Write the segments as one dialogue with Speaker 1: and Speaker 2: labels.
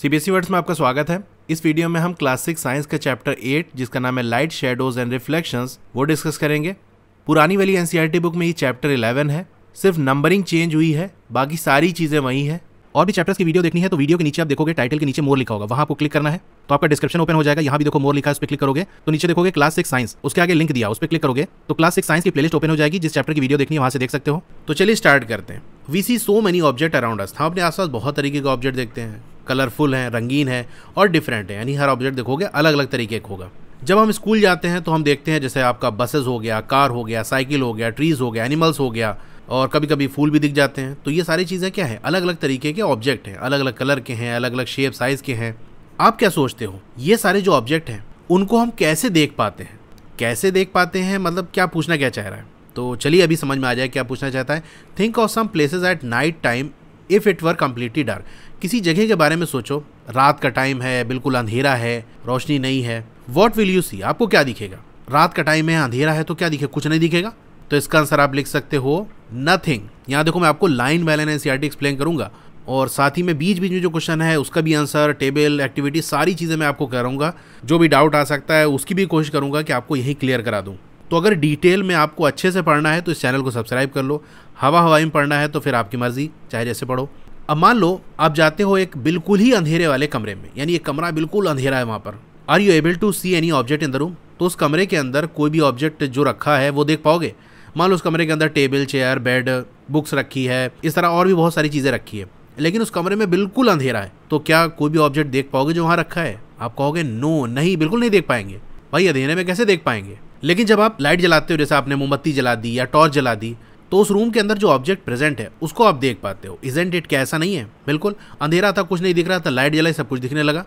Speaker 1: CBSE words e में आपका स्वागत है इस वीडियो में हम क्लास सिक्स साइंस का चैप्टर एट जिसका नाम है लाइट शेडोज एंड रिफ्लेक्शंस वो डिस्कस करेंगे पुरानी वाली एनसीईआरटी बुक e में ये चैप्टर इलेवन है सिर्फ नंबरिंग चेंज हुई है बाकी सारी चीज़ें वही है और भी चैप्टर्स की वीडियो देखनी है तो वीडियो के नीचे आप देखोगे टाइटल के नीचे मोर लिखा होगा वहाँ आपको क्लिक करना है तो आपका डिस्क्रिप्शन ओपन हो जाएगा यहाँ भी देखो मोर लिखा है उस पर क्लिक करोगे तो नीचे देखोगे क्लास सिक्स साइंस उसके आगे लिंक दिया उस पर क्लिक करोगे तो क्लास सिक्स साइंस की प्लेलिस्ट ओपन हो जाएगी जिस चैप्टर की वीडियो देखनी है वहाँ से देख सकते हो तो चलिए स्टार्ट करते हैं we see so many object around us हम अपने आसपास बहुत तरीके के ऑब्जेक्ट देखते हैं कलरफुल हैं रंगीन है और डिफरेंट है यानी हर ऑब्जेक्ट देखोगे अलग अलग तरीके का होगा जब हम स्कूल जाते हैं तो हम देखते हैं जैसे आपका बसेस हो गया कार हो गया साइकिल हो गया ट्रीज हो गया एनिमल्स हो गया और कभी कभी फूल भी दिख जाते हैं तो ये सारी चीज़ें क्या है अलग अलग तरीके के ऑब्जेक्ट हैं अलग अलग कलर के हैं अलग अलग शेप साइज़ के हैं आप क्या सोचते हो ये सारे जो ऑब्जेक्ट हैं उनको हम कैसे देख पाते हैं कैसे देख पाते हैं मतलब क्या पूछना क्या चाह रहा है तो चलिए अभी समझ में आ जाए क्या पूछना चाहता है think of some places at night time if it were completely dark किसी जगह के बारे में सोचो रात का टाइम है बिल्कुल अंधेरा है रोशनी नहीं है वॉट विल यू सी आपको क्या दिखेगा रात का टाइम है अंधेरा है तो क्या दिखेगा कुछ नहीं दिखेगा तो इसका आंसर आप लिख सकते हो नथिंग यहाँ देखो मैं आपको line by line CRT explain करूंगा और साथ ही में बीच बीच में जो क्वेश्चन है उसका भी आंसर टेबल एक्टिविटी सारी चीज़ें मैं आपको करूँगा जो भी डाउट आ सकता है उसकी भी कोशिश करूंगा कि आपको यहीं क्लियर करा दूँ तो अगर डिटेल में आपको अच्छे से पढ़ना है तो इस चैनल को सब्सक्राइब कर लो हवा हवाई में पढ़ना है तो फिर आपकी मर्ज़ी चाहे जैसे पढ़ो अब मान लो आप जाते हो एक बिल्कुल ही अंधेरे वाले कमरे में यानी ये कमरा बिल्कुल अंधेरा है वहाँ पर are you able to see any object in the room तो उस कमरे के अंदर कोई भी ऑब्जेक्ट जो रखा है वो देख पाओगे मान लो उस कमरे के अंदर टेबल चेयर बेड बुक्स रखी है इस तरह और भी बहुत सारी चीज़ें रखी है लेकिन उस कमरे में बिल्कुल अंधेरा है तो क्या कोई भी ऑब्जेक्ट देख पाओगे जो वहाँ रखा है आप कहोगे नो नहीं बिल्कुल नहीं देख पाएंगे भाई अंधेरे में कैसे देख पाएंगे लेकिन जब आप लाइट जलाते हो जैसे आपने मोमबत्ती जला दी या टॉर्च जला दी तो उस रूम के अंदर जो ऑब्जेक्ट प्रेजेंट है उसको आप देख पाते हो इजेंट इट कैसा नहीं है बिल्कुल अंधेरा था कुछ नहीं दिख रहा था लाइट जलाई सब कुछ दिखने लगा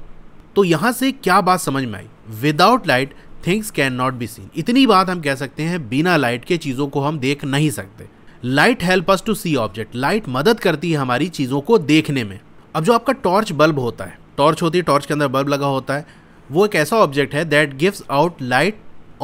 Speaker 1: तो यहाँ से क्या बात समझ में आई without light things can not be seen इतनी बात हम कह सकते हैं बिना लाइट के चीज़ों को हम देख नहीं सकते light help us to see object light मदद करती है हमारी चीज़ों को देखने में अब जो आपका टॉर्च बल्ब होता है टॉर्च होती है टॉर्च के अंदर बल्ब लगा होता है वो एक ऐसा ऑब्जेक्ट है that gives out light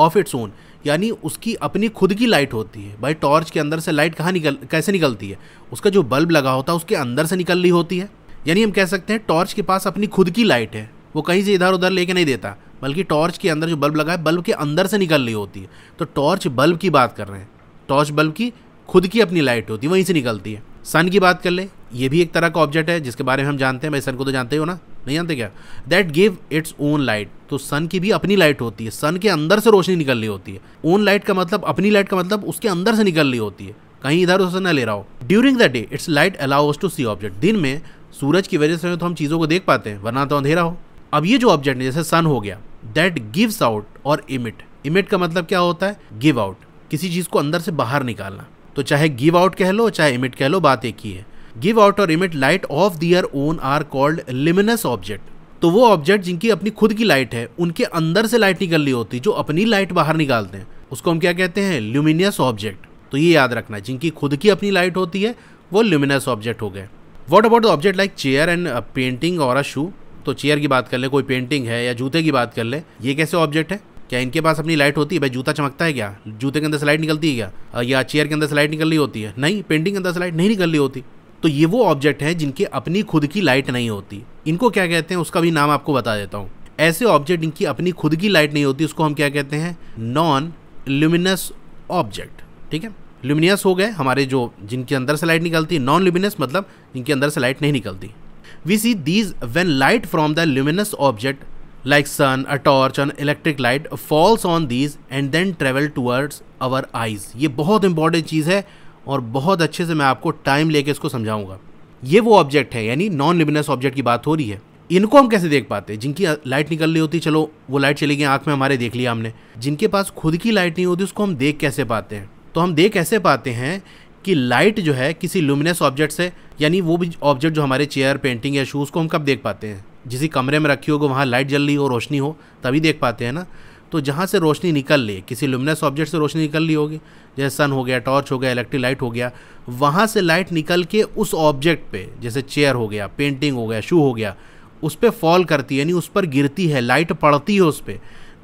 Speaker 1: of its own यानी उसकी अपनी खुद की लाइट होती है भाई टॉर्च के अंदर से लाइट कहाँ निकल कैसे निकलती है उसका जो बल्ब लगा होता है उसके अंदर से निकल रही होती है यानी हम कह सकते हैं टॉर्च के पास अपनी खुद की लाइट है वो कहीं से इधर उधर लेके नहीं देता बल्कि टॉर्च के अंदर जो बल्ब लगा है बल्ब के अंदर से निकल रही होती है तो टॉर्च बल्ब की बात कर रहे हैं टॉर्च बल्ब की खुद की अपनी लाइट होती है वहीं से निकलती है सन की बात कर ले ये भी एक तरह का ऑब्जेक्ट है जिसके बारे में हम जानते हैं भाई सन को तो जानते हो ना नहीं जानते क्या that give its own light तो सन की भी अपनी लाइट होती है सन के अंदर से रोशनी निकल रही होती है ओन लाइट का मतलब अपनी लाइट का मतलब उसके अंदर से निकल रही होती है कहीं इधर उधर ना ले रहा हो during the day its light allows to see object दिन में सूरज की वजह से तो हम चीज़ों को देख पाते हैं वरना तो अंधेरा हो अब ये जो ऑब्जेक्ट है जैसे सन हो गया दैट गिव्स आउट और इमिट इमिट का मतलब क्या होता है गिव आउट किसी चीज़ को अंदर से बाहर निकालना तो चाहे गिव आउट कह लो चाहे इमिट कह लो बात एक ही है गिव आउट और emit light of their own are called luminous object तो वो ऑब्जेक्ट जिनकी अपनी खुद की लाइट है उनके अंदर से लाइट निकल रही होती जो अपनी लाइट बाहर निकालते हैं उसको हम क्या कहते हैं ल्यूमिनियस ऑब्जेक्ट तो ये याद रखना जिनकी खुद की अपनी लाइट होती है वो ल्यूमिनस ऑब्जेक्ट हो गए what about the object like chair and painting और अ शू तो चेयर की बात कर ले कोई पेंटिंग है या जूते की बात कर ले ये कैसे ऑब्जेक्ट है क्या इनके पास अपनी लाइट होती है भाई जूता चमकता है क्या जूते के अंदर से लाइट निकलती है क्या uh, या चेयर के अंदर से लाइट निकल रही होती है नहीं पेंटिंग के अंदर से लाइट नहीं निकल रही होती तो ये वो ऑब्जेक्ट हैं जिनकी अपनी खुद की लाइट नहीं होती इनको क्या कहते हैं उसका भी नाम आपको बता देता हूँ ऐसे ऑब्जेक्ट इनकी अपनी खुद की लाइट नहीं होती उसको हम क्या कहते हैं नॉन ल्यूमिनस ऑब्जेक्ट ठीक है ल्यूमिनियस हो गए हमारे जो जिनके अंदर से लाइट निकलती है नॉन ल्यूमिनस मतलब जिनके अंदर से लाइट नहीं निकलती we see these when light from the luminous object like sun a torch on electric light falls on these and then travel towards our eyes ये बहुत इंपॉर्टेंट चीज़ है और बहुत अच्छे से मैं आपको टाइम लेके इसको समझाऊंगा ये वो ऑब्जेक्ट है यानी नॉन लिबिनस ऑब्जेक्ट की बात हो रही है इनको हम कैसे देख पाते हैं जिनकी लाइट निकल रही होती चलो वो लाइट चली गई आँख में हमारे देख लिया हमने जिनके पास खुद की लाइट नहीं होती उसको हम देख कैसे पाते हैं तो हम देख कैसे पाते हैं कि लाइट जो है किसी लुमिनस ऑब्जेक्ट से यानी वो भी ऑब्जेक्ट जो हमारे चेयर पेंटिंग या शूज़ को हम कब देख पाते हैं जिसी कमरे में रखी होगी वहाँ लाइट जल रही हो रोशनी हो तभी देख पाते हैं ना तो जहाँ से रोशनी निकल ली किसी लुमिनस ऑब्जेक्ट से रोशनी निकल ली होगी जैसे सन हो गया टॉर्च हो गया इलेक्ट्रिक लाइट हो गया वहाँ से लाइट निकल के उस ऑब्जेक्ट पे जैसे चेयर हो गया पेंटिंग हो गया शू हो गया उस पर फॉल करती है यानी उस पर गिरती है लाइट पड़ती है उस पर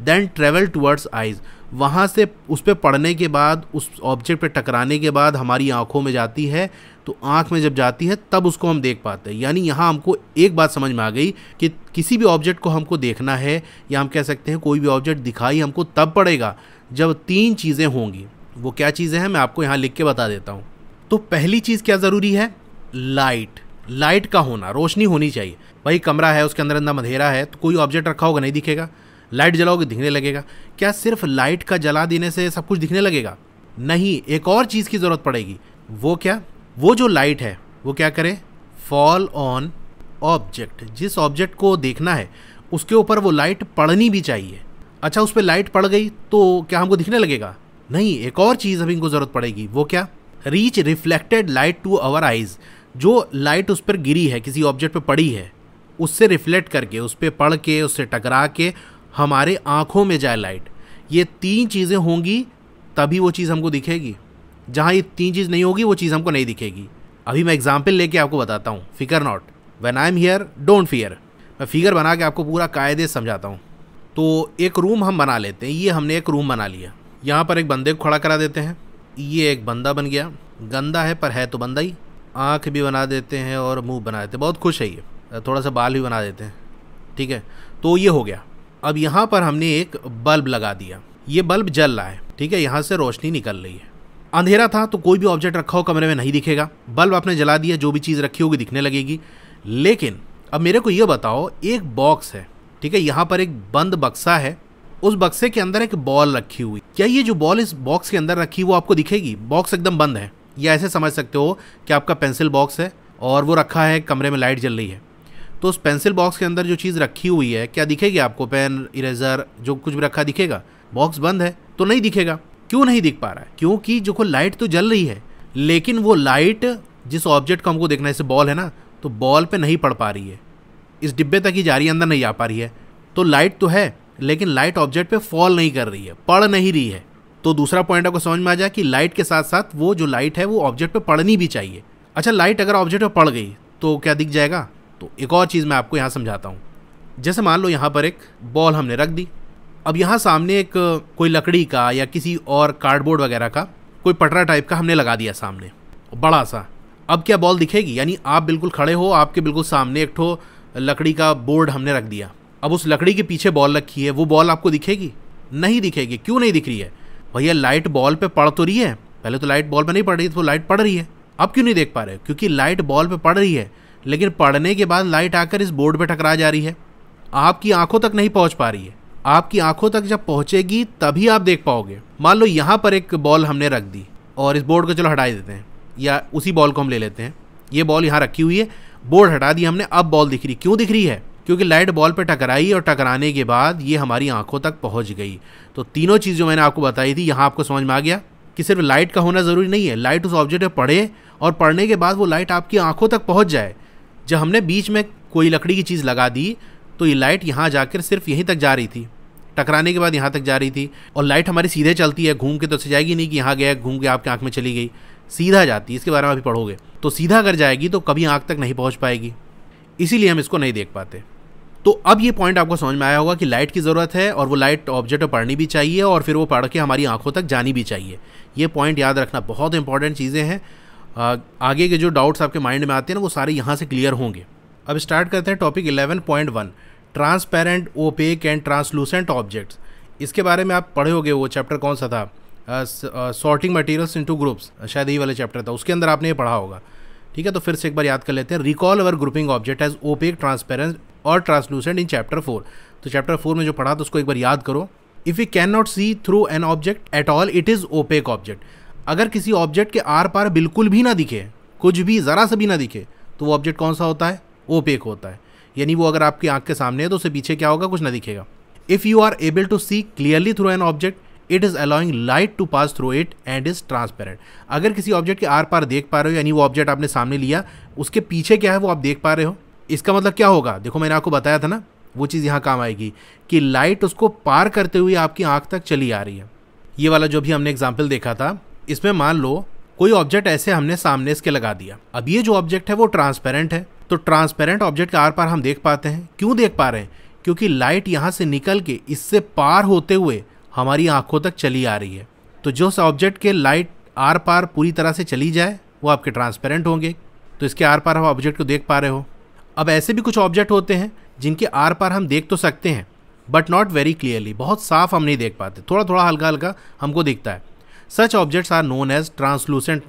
Speaker 1: देन ट्रेवल टूवर्ड्स आइज़ वहाँ से उस पर पड़ने के बाद उस ऑब्जेक्ट पर टकराने के बाद हमारी आँखों में जाती है तो आँख में जब जाती है तब उसको हम देख पाते हैं यानी यहाँ हमको एक बात समझ में आ गई कि किसी भी ऑब्जेक्ट को हमको देखना है या हम कह सकते हैं कोई भी ऑब्जेक्ट दिखाई हमको तब पड़ेगा जब तीन चीज़ें होंगी वो क्या चीज़ें हैं मैं आपको यहाँ लिख के बता देता हूँ तो पहली चीज़ क्या ज़रूरी है लाइट लाइट का होना रोशनी होनी चाहिए भाई कमरा है उसके अंदर अंदर मधेरा है तो कोई ऑब्जेक्ट रखा होगा नहीं दिखेगा लाइट जलाओगे दिखने लगेगा क्या सिर्फ लाइट का जला देने से सब कुछ दिखने लगेगा नहीं एक और चीज़ की ज़रूरत पड़ेगी वो क्या वो जो लाइट है वो क्या करे फॉल ऑन ऑब्जेक्ट जिस ऑब्जेक्ट को देखना है उसके ऊपर वो लाइट पड़नी भी चाहिए अच्छा उस पर लाइट पड़ गई तो क्या हमको दिखने लगेगा नहीं एक और चीज़ अभी इनको ज़रूरत पड़ेगी वो क्या reach reflected light to our eyes जो लाइट उस पर गिरी है किसी ऑब्जेक्ट पर पड़ी है उससे रिफ्लेक्ट करके उस पर पढ़ के उससे टकरा के हमारे आँखों में जाए लाइट ये तीन चीज़ें होंगी तभी वो चीज़ हमको दिखेगी जहाँ ये तीन चीज़ नहीं होगी वो चीज़ हमको नहीं दिखेगी अभी मैं एग्जाम्पल लेके आपको बताता हूँ फिकर not when I am here don't fear मैं फिगर बना के आपको पूरा कायदे समझाता हूँ तो एक रूम हम बना लेते हैं ये हमने एक रूम बना लिया यहाँ पर एक बंदे को खड़ा करा देते हैं ये एक बंदा बन गया गंदा है पर है तो बंदा ही आँख भी बना देते हैं और मुंह बना देते हैं बहुत खुश है ये थोड़ा सा बाल भी बना देते हैं ठीक है तो ये हो गया अब यहाँ पर हमने एक बल्ब लगा दिया ये बल्ब जल रहा है ठीक है यहाँ से रोशनी निकल रही है अंधेरा था तो कोई भी ऑब्जेक्ट रखा हो कमरे में नहीं दिखेगा बल्ब आपने जला दिया जो भी चीज़ रखी होगी दिखने लगेगी लेकिन अब मेरे को ये बताओ एक बॉक्स है ठीक है यहाँ पर एक बंद बक्सा है उस बक्से के अंदर एक बॉल रखी हुई क्या ये जो बॉल इस बॉक्स के अंदर रखी वो आपको दिखेगी बॉक्स एकदम बंद है या ऐसे समझ सकते हो कि आपका पेंसिल बॉक्स है और वो रखा है कमरे में लाइट जल रही है तो उस पेंसिल बॉक्स के अंदर जो चीज़ रखी हुई है क्या दिखेगी आपको पेन इरेजर जो कुछ भी रखा दिखेगा बॉक्स बंद है तो नहीं दिखेगा क्यों नहीं दिख पा रहा है क्योंकि जो को लाइट तो जल रही है लेकिन वो लाइट जिस ऑब्जेक्ट को हमको देखना है जैसे बॉल है ना तो बॉल पे नहीं पड़ पा रही है इस डिब्बे तक ही जा रही है अंदर नहीं आ पा रही है तो लाइट तो है लेकिन लाइट ऑब्जेक्ट पे फॉल नहीं कर रही है पड़ नहीं रही है तो दूसरा पॉइंट आपको समझ में आ जाए कि लाइट के साथ साथ वो जो लाइट है वो ऑब्जेक्ट पे पड़नी भी चाहिए अच्छा लाइट अगर ऑब्जेक्ट पे पड़ गई तो क्या दिख जाएगा तो एक और चीज़ मैं आपको यहाँ समझाता हूँ जैसे मान लो यहाँ पर एक बॉल हमने रख दी अब यहाँ सामने एक कोई लकड़ी का या किसी और कार्डबोर्ड वगैरह का कोई पटरा टाइप का हमने लगा दिया सामने बड़ा सा अब क्या बॉल दिखेगी यानी आप बिल्कुल खड़े हो आपके बिल्कुल सामने एक ठो लकड़ी का बोर्ड हमने रख दिया अब उस लकड़ी के पीछे बॉल रखी है वो बॉल आपको दिखेगी नहीं दिखेगी क्यों नहीं दिख रही है भैया लाइट बॉल पे पड़ तो रही है पहले तो लाइट बॉल पे नहीं पड़ रही तो लाइट पड़ रही है अब क्यों नहीं देख पा रहे क्योंकि लाइट बॉल पे पड़ रही है लेकिन पढ़ने के बाद लाइट आकर इस बोर्ड पे टकरा जा रही है आपकी आंखों तक नहीं पहुंच पा रही है आपकी आंखों तक जब पहुंचेगी तभी आप देख पाओगे मान लो यहाँ पर एक बॉल हमने रख दी और इस बोर्ड को चलो हटा देते हैं या उसी बॉल को हम ले लेते हैं ये बॉल यहाँ रखी हुई है बोर्ड हटा दी हमने अब बॉल दिख रही क्यों दिख रही है क्योंकि लाइट बॉल पर टकराई और टकराने के बाद ये हमारी आंखों तक पहुंच गई तो तीनों चीज़ जो मैंने आपको बताई थी यहाँ आपको समझ में आ गया कि सिर्फ लाइट का होना ज़रूरी नहीं है लाइट उस ऑब्जेक्ट में पड़े और पढ़ने के बाद वो लाइट आपकी आंखों तक पहुँच जाए जब हमने बीच में कोई लकड़ी की चीज़ लगा दी तो ये लाइट यहाँ जाकर सिर्फ यहीं तक जा रही थी टकराने के बाद यहाँ तक जा रही थी और लाइट हमारी सीधे चलती है घूम के तो से जाएगी नहीं कि यहाँ गया घूम के आपकी आँख में चली गई सीधा जाती है इसके बारे में अभी पढ़ोगे तो सीधा अगर जाएगी तो कभी आँख तक नहीं पहुँच पाएगी इसीलिए हम इसको नहीं देख पाते तो अब ये पॉइंट आपको समझ में आया होगा कि लाइट की ज़रूरत है और वो लाइट ऑब्जेक्ट पर पढ़नी भी चाहिए और फिर वो पढ़ के हमारी आंखों तक जानी भी चाहिए ये पॉइंट याद रखना बहुत इंपॉर्टेंट चीज़ें हैं आगे के जो डाउट्स आपके माइंड में आते हैं ना वो सारे यहाँ से क्लियर होंगे अब स्टार्ट करते हैं topic 11.1 transparent opaque and translucent objects इसके बारे में आप पढ़े होगे वो चैप्टर कौन सा था सॉर्टिंग मटेरियल्स इनटू ग्रुप्स शायद यही वाला चैप्टर था उसके अंदर आपने ये पढ़ा होगा ठीक है तो फिर से एक बार याद कर लेते हैं recall our grouping object as opaque transparent और ट्रांसलूसेंट इन चैप्टर फोर तो चैप्टर फोर में जो पढ़ा था उसको एक बार याद करो if you can not see through an object at all it is opaque object अगर किसी ऑब्जेक्ट के आर पार बिल्कुल भी ना दिखे कुछ भी ज़रा सा भी ना दिखे तो वो ऑब्जेक्ट कौन सा होता है ओपेक होता है यानी वो अगर आपकी आंख के सामने है तो उसे पीछे क्या होगा कुछ ना दिखेगा if you are able to see clearly through an object it is allowing light to pass through it and is transparent अगर किसी ऑब्जेक्ट के आर पार देख पा रहे हो यानी वो ऑब्जेक्ट आपने सामने लिया उसके पीछे क्या है वो आप देख पा रहे हो इसका मतलब क्या होगा देखो मैंने आपको बताया था ना वो चीज़ यहाँ काम आएगी कि लाइट उसको पार करते हुए आपकी आंख तक चली आ रही है ये वाला जो भी हमने एग्जाम्पल देखा था इसमें मान लो कोई ऑब्जेक्ट ऐसे हमने सामने इसके लगा दिया अब ये जो ऑब्जेक्ट है वो ट्रांसपेरेंट है तो ट्रांसपेरेंट ऑब्जेक्ट के आर पार हम देख पाते हैं क्यों देख पा रहे हैं क्योंकि लाइट यहाँ से निकल के इससे पार होते हुए हमारी आंखों तक चली आ रही है तो जो ऑब्जेक्ट के लाइट आर पार पूरी तरह से चली जाए वो आपके ट्रांसपेरेंट होंगे तो इसके आर पार हम ऑब्जेक्ट को देख पा रहे हो अब ऐसे भी कुछ ऑब्जेक्ट होते हैं जिनके आर पार हम देख तो सकते हैं बट नॉट वेरी क्लियरली बहुत साफ हम नहीं देख पाते थोड़ा थोड़ा हल्का हल्का हमको दिखता है such objects are known as translucent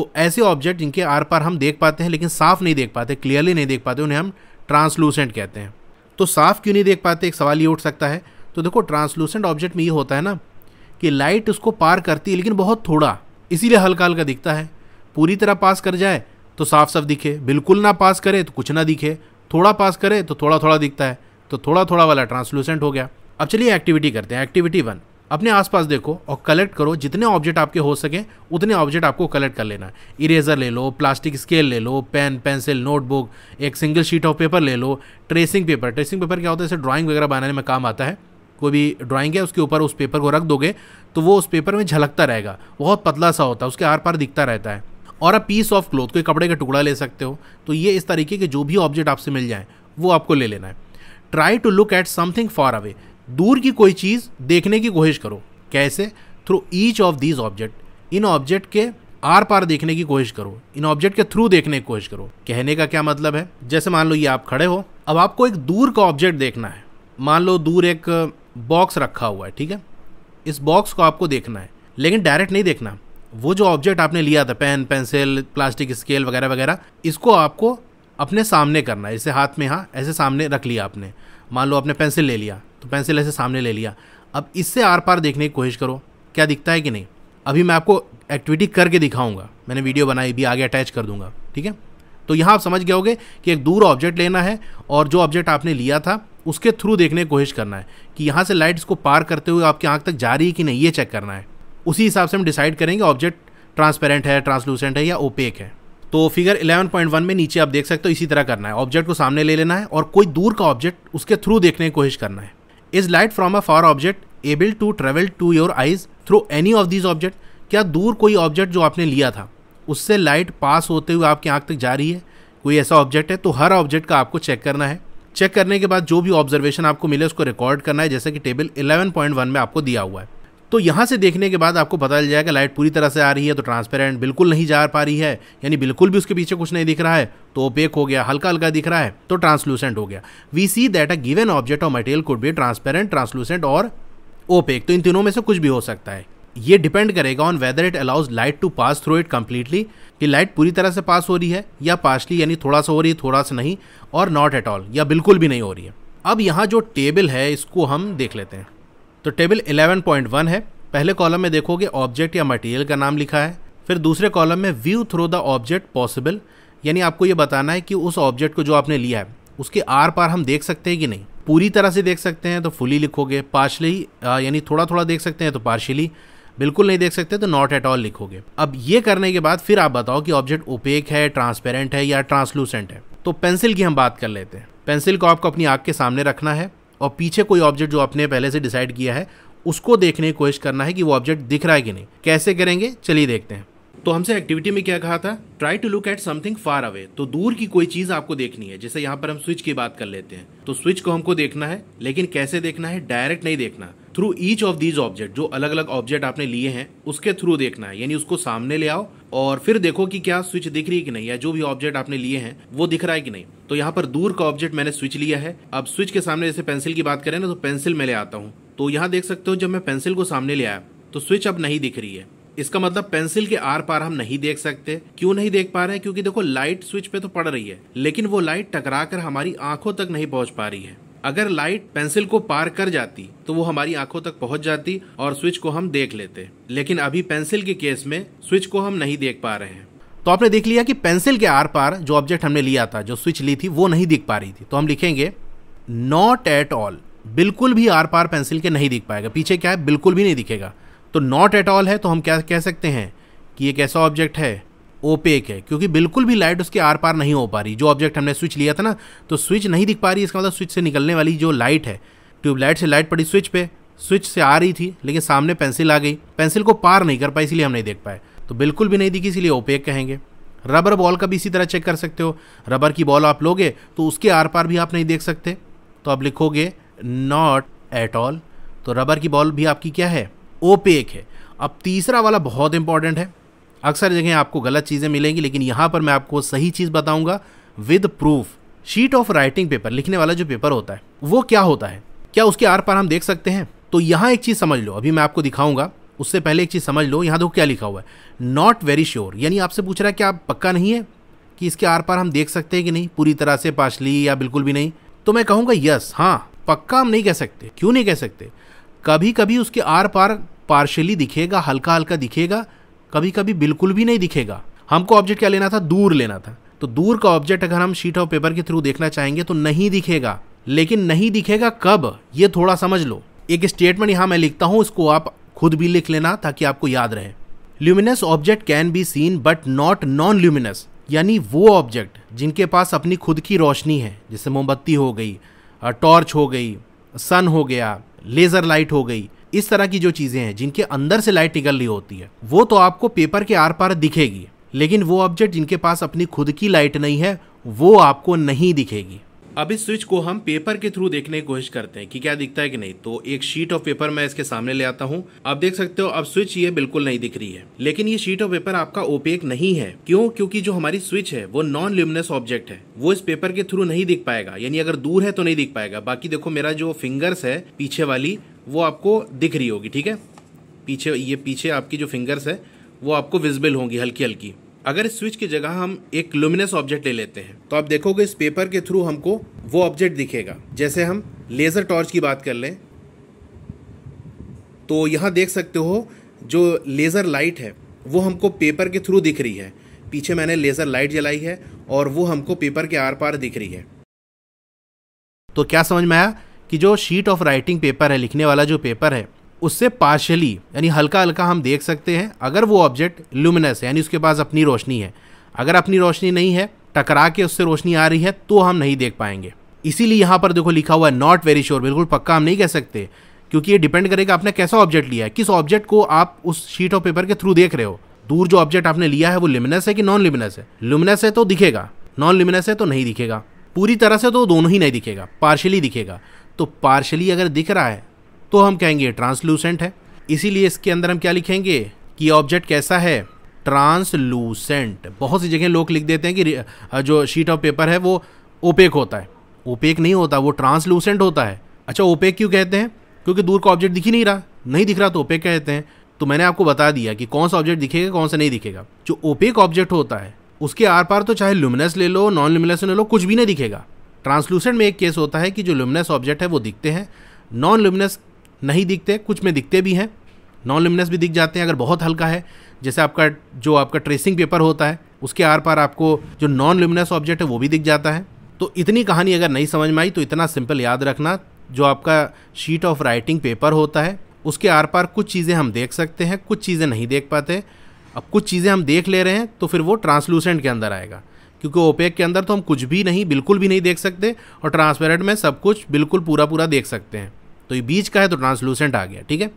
Speaker 1: तो ऐसे ऑब्जेक्ट जिनके आर पार हम देख पाते हैं लेकिन साफ नहीं देख पाते क्लियरली नहीं देख पाते उन्हें हम ट्रांसलूसेंट कहते हैं तो साफ क्यों नहीं देख पाते एक सवाल ये उठ सकता है तो देखो ट्रांसलूसेंट ऑब्जेक्ट में ये होता है ना कि लाइट उसको पार करती है लेकिन बहुत थोड़ा इसीलिए हल्का हल्का दिखता है पूरी तरह पास कर जाए तो साफ साफ दिखे बिल्कुल ना पास करे तो कुछ ना दिखे थोड़ा पास करे तो थोड़ा थोड़ा दिखता है तो थोड़ा थोड़ा वाला ट्रांसलूसेंट हो गया अब चलिए एक्टिविटी करते हैं एक्टिविटी वन अपने आसपास देखो और कलेक्ट करो जितने ऑब्जेक्ट आपके हो सके उतने ऑब्जेक्ट आपको कलेक्ट कर लेना है इरेजर ले लो प्लास्टिक स्केल ले लो पेन पेंसिल नोटबुक एक सिंगल शीट ऑफ पेपर ले लो ट्रेसिंग पेपर ट्रेसिंग पेपर क्या होता है जैसे ड्राइंग वगैरह बनाने में काम आता है कोई भी ड्राइंग है उसके ऊपर उस पेपर को रख दोगे तो वो उस पेपर में झलकता रहेगा बहुत पतला सा होता है उसके आर पार दिखता रहता है और आप पीस ऑफ क्लोथ कोई कपड़े का टुकड़ा ले सकते हो तो ये इस तरीके के जो भी ऑब्जेक्ट आपसे मिल जाए वो आपको ले लेना है try to look at something far away दूर की कोई चीज़ देखने की कोशिश करो कैसे through each of these object इन ऑब्जेक्ट के आर पार देखने की कोशिश करो इन ऑब्जेक्ट के थ्रू देखने की कोशिश करो कहने का क्या मतलब है जैसे मान लो ये आप खड़े हो अब आपको एक दूर का ऑब्जेक्ट देखना है मान लो दूर एक बॉक्स रखा हुआ है ठीक है इस बॉक्स को आपको देखना है लेकिन डायरेक्ट नहीं देखना वो जो ऑब्जेक्ट आपने लिया था पेन पेंसिल प्लास्टिक स्केल वगैरह वगैरह इसको आपको अपने सामने करना है इसे हाथ में हाँ ऐसे सामने रख लिया आपने मान लो आपने पेंसिल ले लिया तो पेंसिल ऐसे सामने ले लिया अब इससे आर पार देखने की कोशिश करो क्या दिखता है कि नहीं अभी मैं आपको एक्टिविटी करके दिखाऊंगा मैंने वीडियो बनाई भी आगे अटैच कर दूंगा ठीक है तो यहाँ आप समझ गए होगे कि एक दूर ऑब्जेक्ट लेना है और जो ऑब्जेक्ट आपने लिया था उसके थ्रू देखने की कोशिश करना है कि यहाँ से लाइट्स को पार करते हुए आपकी आँख तक जा रही है कि नहीं ये चेक करना है उसी हिसाब से हम डिसाइड करेंगे ऑब्जेक्ट ट्रांसपेरेंट है ट्रांसलूसेंट है या ओपेक है तो फिगर 11.1 में नीचे आप देख सकते हो इसी तरह करना है ऑब्जेक्ट को सामने ले लेना है और कोई दूर का ऑब्जेक्ट उसके थ्रू देखने की कोशिश करना है is light from a far object able to travel to your eyes through any of this object क्या दूर कोई ऑब्जेक्ट जो आपने लिया था उससे लाइट पास होते हुए आपकी आँख तक जा रही है कोई ऐसा ऑब्जेक्ट है तो हर ऑब्जेक्ट का आपको चेक करना है चेक करने के बाद जो भी ऑब्जर्वेशन आपको मिले उसको रिकॉर्ड करना है जैसे कि टेबल 11.1 में आपको दिया हुआ है तो यहाँ से देखने के बाद आपको पता चल जाएगा लाइट पूरी तरह से आ रही है तो ट्रांसपेरेंट बिल्कुल नहीं जा पा रही है यानी बिल्कुल भी उसके पीछे कुछ नहीं दिख रहा है तो ओपेक हो गया हल्का हल्का दिख रहा है तो ट्रांसलूसेंट हो गया we see that a given object और material could be transparent translucent और ओपेक तो इन तीनों में से कुछ भी हो सकता है ये डिपेंड करेगा on whether it allows light to pass through it completely कि लाइट पूरी तरह से पास हो रही है या पार्शली यानी थोड़ा सा हो रही है थोड़ा सा नहीं और नॉट एट ऑल या बिल्कुल भी नहीं हो रही है अब यहाँ जो टेबल है इसको हम देख लेते हैं तो टेबल 11.1 है पहले कॉलम में देखोगे ऑब्जेक्ट या मटेरियल का नाम लिखा है फिर दूसरे कॉलम में view through the object possible यानी आपको ये बताना है कि उस ऑब्जेक्ट को जो आपने लिया है उसके आर पार हम देख सकते हैं कि नहीं पूरी तरह से देख सकते हैं तो फुली लिखोगे पार्शली यानी थोड़ा थोड़ा देख सकते हैं तो पार्शली बिल्कुल नहीं देख सकते तो नॉट एट ऑल लिखोगे अब ये करने के बाद फिर आप बताओ कि ऑब्जेक्ट ओपेक है ट्रांसपेरेंट है या ट्रांसलूसेंट है तो पेंसिल की हम बात कर लेते हैं पेंसिल को आपको अपनी आँख के सामने रखना है और पीछे कोई ऑब्जेक्ट जो आपने पहले से डिसाइड किया है उसको देखने की कोशिश करना है कि वो ऑब्जेक्ट दिख रहा है कि नहीं कैसे करेंगे चलिए देखते हैं तो हमसे एक्टिविटी में क्या कहा था try to look at something far away तो दूर की कोई चीज आपको देखनी है जैसे यहाँ पर हम स्विच की बात कर लेते हैं तो स्विच को हमको देखना है लेकिन कैसे देखना है डायरेक्ट नहीं देखना through each of these object जो अलग अलग ऑब्जेक्ट आपने लिए हैं उसके थ्रू देखना है यानी उसको सामने ले आओ और फिर देखो कि क्या स्विच दिख रही है कि नहीं या जो भी ऑब्जेक्ट आपने लिए हैं वो दिख रहा है कि नहीं तो यहाँ पर दूर का ऑब्जेक्ट मैंने स्विच लिया है अब स्विच के सामने जैसे पेंसिल की बात करें ना तो पेंसिल में ले आता हूँ तो यहाँ देख सकते हो जब मैं पेंसिल को सामने ले आया तो स्विच अब नहीं दिख रही है इसका मतलब पेंसिल के आर पार हम नहीं देख सकते क्यों नहीं देख पा रहे हैं क्योंकि देखो लाइट स्विच पे तो पड़ रही है लेकिन वो लाइट टकरा कर हमारी आंखों तक नहीं पहुंच पा रही है अगर लाइट पेंसिल को पार कर जाती तो वो हमारी आंखों तक पहुंच जाती और स्विच को हम देख लेते लेकिन अभी पेंसिल के केस में स्विच को हम नहीं देख पा रहे हैं तो आपने देख लिया कि पेंसिल के आर पार जो ऑब्जेक्ट हमने लिया था जो स्विच ली थी वो नहीं दिख पा रही थी तो हम लिखेंगे नॉट एट ऑल बिल्कुल भी आर पार पेंसिल के नहीं दिख पाएगा पीछे क्या है बिल्कुल भी नहीं दिखेगा तो नॉट एट ऑल है तो हम क्या कह सकते हैं कि एक ऐसा ऑब्जेक्ट है ओपेक है क्योंकि बिल्कुल भी लाइट उसके आर पार नहीं हो पा रही जो ऑब्जेक्ट हमने स्विच लिया था ना तो स्विच नहीं दिख पा रही इसका मतलब स्विच से निकलने वाली जो लाइट है ट्यूबलाइट से लाइट पड़ी स्विच पे स्विच से आ रही थी लेकिन सामने पेंसिल आ गई पेंसिल को पार नहीं कर पाई इसलिए हम नहीं देख पाए तो बिल्कुल भी नहीं दिखी इसलिए ओपेक कहेंगे रबर बॉल का भी इसी तरह चेक कर सकते हो रबर की बॉल आप लोगे तो उसके आर पार भी आप नहीं देख सकते तो आप लिखोगे नॉट एट ऑल तो रबर की बॉल भी आपकी क्या है ओपेक है अब तीसरा वाला बहुत इंपॉर्टेंट है अक्सर जगह आपको गलत चीज़ें मिलेंगी लेकिन यहाँ पर मैं आपको सही चीज़ बताऊँगा with proof sheet of writing paper लिखने वाला जो पेपर होता है वो क्या होता है क्या उसके आर पार हम देख सकते हैं तो यहाँ एक चीज़ समझ लो अभी मैं आपको दिखाऊंगा उससे पहले एक चीज़ समझ लो यहाँ देखो क्या लिखा हुआ है नॉट वेरी श्योर यानी आपसे पूछ रहा है कि आप पक्का नहीं है कि इसके आर पार हम देख सकते हैं कि नहीं पूरी तरह से पाशली या बिल्कुल भी नहीं तो मैं कहूँगा यस हाँ पक्का हम नहीं कह सकते क्यों नहीं कह सकते कभी कभी उसके आर पार पार्शली दिखेगा हल्का हल्का दिखेगा कभी कभी बिल्कुल भी नहीं दिखेगा हमको ऑब्जेक्ट क्या लेना था दूर लेना था तो दूर का ऑब्जेक्ट अगर हम शीट ऑफ पेपर के थ्रू देखना चाहेंगे तो नहीं दिखेगा लेकिन नहीं दिखेगा कब ये थोड़ा समझ लो एक स्टेटमेंट यहाँ मैं लिखता हूँ इसको आप खुद भी लिख लेना ताकि आपको याद रहे luminous object can be seen but not non luminous यानी वो ऑब्जेक्ट जिनके पास अपनी खुद की रोशनी है जैसे मोमबत्ती हो गई टॉर्च हो गई सन हो गया लेज़र लाइट हो गई इस तरह की जो चीज़ें हैं जिनके अंदर से लाइट निकल रही होती है वो तो आपको पेपर के आर पार दिखेगी लेकिन वो ऑब्जेक्ट जिनके पास अपनी खुद की लाइट नहीं है वो आपको नहीं दिखेगी अब इस स्विच को हम पेपर के थ्रू देखने की कोशिश करते हैं कि क्या दिखता है कि नहीं तो एक शीट ऑफ पेपर मैं इसके सामने ले आता हूँ आप देख सकते हो अब स्विच ये बिल्कुल नहीं दिख रही है लेकिन ये शीट ऑफ पेपर आपका ओपेक नहीं है क्यों क्योंकि जो हमारी स्विच है वो नॉन ल्यूमिनस ऑब्जेक्ट है वो इस पेपर के थ्रू नहीं दिख पाएगा यानी अगर दूर है तो नहीं दिख पाएगा बाकी देखो मेरा जो फिंगर्स है पीछे वाली वो आपको दिख रही होगी ठीक है पीछे ये पीछे आपकी जो फिंगर्स है वो आपको विजिबल होंगी हल्की हल्की अगर इस स्विच की जगह हम एक लुमिनस ऑब्जेक्ट ले लेते हैं तो आप देखोगे इस पेपर के थ्रू हमको वो ऑब्जेक्ट दिखेगा जैसे हम लेज़र टॉर्च की बात कर लें तो यहाँ देख सकते हो जो लेज़र लाइट है वो हमको पेपर के थ्रू दिख रही है पीछे मैंने लेज़र लाइट जलाई है और वो हमको पेपर के आर पार दिख रही है तो क्या समझ में आया कि जो शीट ऑफ राइटिंग पेपर है लिखने वाला जो पेपर है उससे पार्शली यानी हल्का हल्का हम देख सकते हैं अगर वो ऑब्जेक्ट ल्यूमिनस है यानी उसके पास अपनी रोशनी है अगर अपनी रोशनी नहीं है टकरा के उससे रोशनी आ रही है तो हम नहीं देख पाएंगे इसीलिए यहाँ पर देखो लिखा हुआ है नॉट वेरी श्योर बिल्कुल पक्का हम नहीं कह सकते क्योंकि ये डिपेंड करेगा आपने कैसा ऑब्जेक्ट लिया है किस ऑब्जेक्ट को आप उस शीट ऑफ पेपर के थ्रू देख रहे हो दूर जो ऑब्जेक्ट आपने लिया है वो लिमिनस है कि नॉन लिमिनस है लिमिनस है तो दिखेगा नॉन लिमिनस है तो नहीं दिखेगा पूरी तरह से तो दोनों ही नहीं दिखेगा पार्शली दिखेगा तो पार्शली अगर दिख रहा है तो हम कहेंगे ट्रांसलूसेंट है इसीलिए इसके अंदर हम क्या लिखेंगे कि ऑब्जेक्ट कैसा है ट्रांसलूसेंट बहुत सी जगह लोग लिख देते हैं कि जो शीट ऑफ पेपर है वो ओपेक होता है ओपेक नहीं होता वो ट्रांसलूसेंट होता है अच्छा ओपेक क्यों कहते हैं क्योंकि दूर का ऑब्जेक्ट दिख ही नहीं रहा नहीं दिख रहा तो ओपेक कहते हैं तो मैंने आपको बता दिया कि कौन सा ऑब्जेक्ट दिखेगा कौन सा नहीं दिखेगा जो ओपेक ऑब्जेक्ट होता है उसके आर पार तो चाहे लुमिनस ले लो नॉन लुमिनस ले लो कुछ भी नहीं दिखेगा ट्रांसलूसेंट में एक केस होता है कि जो लुमिनस ऑब्जेक्ट है वो दिखते हैं नॉन लुमिनस नहीं दिखते कुछ में दिखते भी हैं नॉन लिमनस भी दिख जाते हैं अगर बहुत हल्का है जैसे आपका जो आपका ट्रेसिंग पेपर होता है उसके आर पार आपको जो नॉन लिमनस ऑब्जेक्ट है वो भी दिख जाता है तो इतनी कहानी अगर नहीं समझ में आई तो इतना सिंपल याद रखना जो आपका शीट ऑफ राइटिंग पेपर होता है उसके आर पार कुछ चीज़ें हम देख सकते हैं कुछ चीज़ें नहीं देख पाते अब कुछ चीज़ें हम देख ले रहे हैं तो फिर वो ट्रांसलूसेंट के अंदर आएगा क्योंकि ओपेक के अंदर तो हम कुछ भी नहीं बिल्कुल भी नहीं देख सकते और ट्रांसपेरेंट में सब कुछ बिल्कुल पूरा पूरा देख सकते हैं तो ये बीच का है तो ट्रांसलूसेंट आ गया ठीक है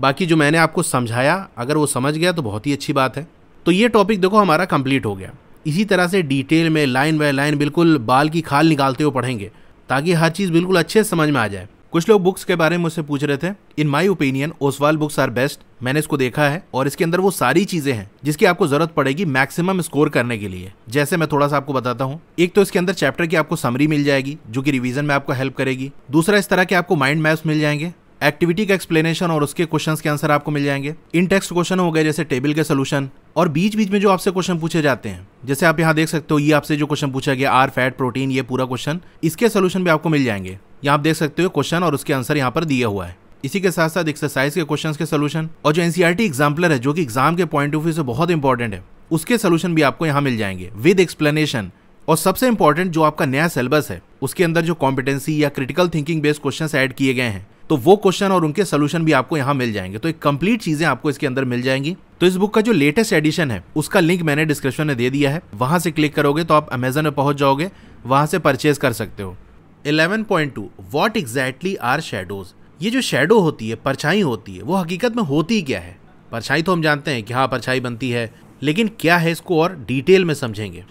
Speaker 1: बाकी जो मैंने आपको समझाया अगर वो समझ गया तो बहुत ही अच्छी बात है तो ये टॉपिक देखो हमारा कंप्लीट हो गया इसी तरह से डिटेल में लाइन बाय लाइन बिल्कुल बाल की खाल निकालते हुए पढ़ेंगे ताकि हर चीज़ बिल्कुल अच्छे से समझ में आ जाए कुछ लोग बुक्स के बारे में मुझसे पूछ रहे थे in my opinion Oswal books are best मैंने इसको देखा है और इसके अंदर वो सारी चीजें हैं जिसकी आपको जरूरत पड़ेगी मैक्सिमम स्कोर करने के लिए जैसे मैं थोड़ा सा आपको बताता हूँ एक तो इसके अंदर चैप्टर की आपको समरी मिल जाएगी जो कि रिवीजन में आपको हेल्प करेगी दूसरा इस तरह के आपको माइंड मैप्स मिल जाएंगे एक्टिविटी का एक्सप्लेनेशन और उसके क्वेश्चन के आंसर आपको मिल जाएंगे इन टेक्स्ट क्वेश्चन हो गए जैसे टेबल के सोल्यूशन और बीच बीच में जो आपसे क्वेश्चन पूछे जाते हैं जैसे आप यहाँ देख सकते हो ये आपसे जो क्वेश्चन पूछा गया आर फैट प्रोटीन ये पूरा क्वेश्चन इसके सोल्यूशन भी आपको मिल जाएंगे यहाँ आप देख सकते हो क्वेश्चन और उसके आंसर यहाँ पर दिया हुआ है इसी के साथ साथ एक्सरसाइज के क्वेश्चन के सोल्यूशन और जो एनसीआरटी एग्जाम्पलर e है जो कि एग्जाम के पॉइंट ऑफ व्यू से बहुत इंपॉर्टेंट है उसके सोल्यूशन भी आपको यहाँ मिल जाएंगे विद एक्सप्लेनेशन और सबसे इंपॉर्टेंट जो आपका नया सिलेबस है उसके अंदर जो कॉम्पिटेंसी या critical thinking based question add किए गए हैं तो वो क्वेश्चन और उनके सोल्यूशन भी आपको यहाँ मिल जाएंगे तो एक कंप्लीट चीजें आपको इसके अंदर मिल जाएंगी तो इस बुक का जो लेटेस्ट एडिशन है उसका लिंक मैंने डिस्क्रिप्शन में दे दिया है वहां से क्लिक करोगे तो आप अमेजन में पहुंच जाओगे वहां से परचेज कर सकते हो 11.2 वॉट एग्जैक्टली आर शेडोज ये जो शेडो होती है परछाई होती है वो हकीकत में होती क्या है परछाई तो हम जानते हैं कि हाँ परछाई बनती है लेकिन क्या है इसको और डिटेल में समझेंगे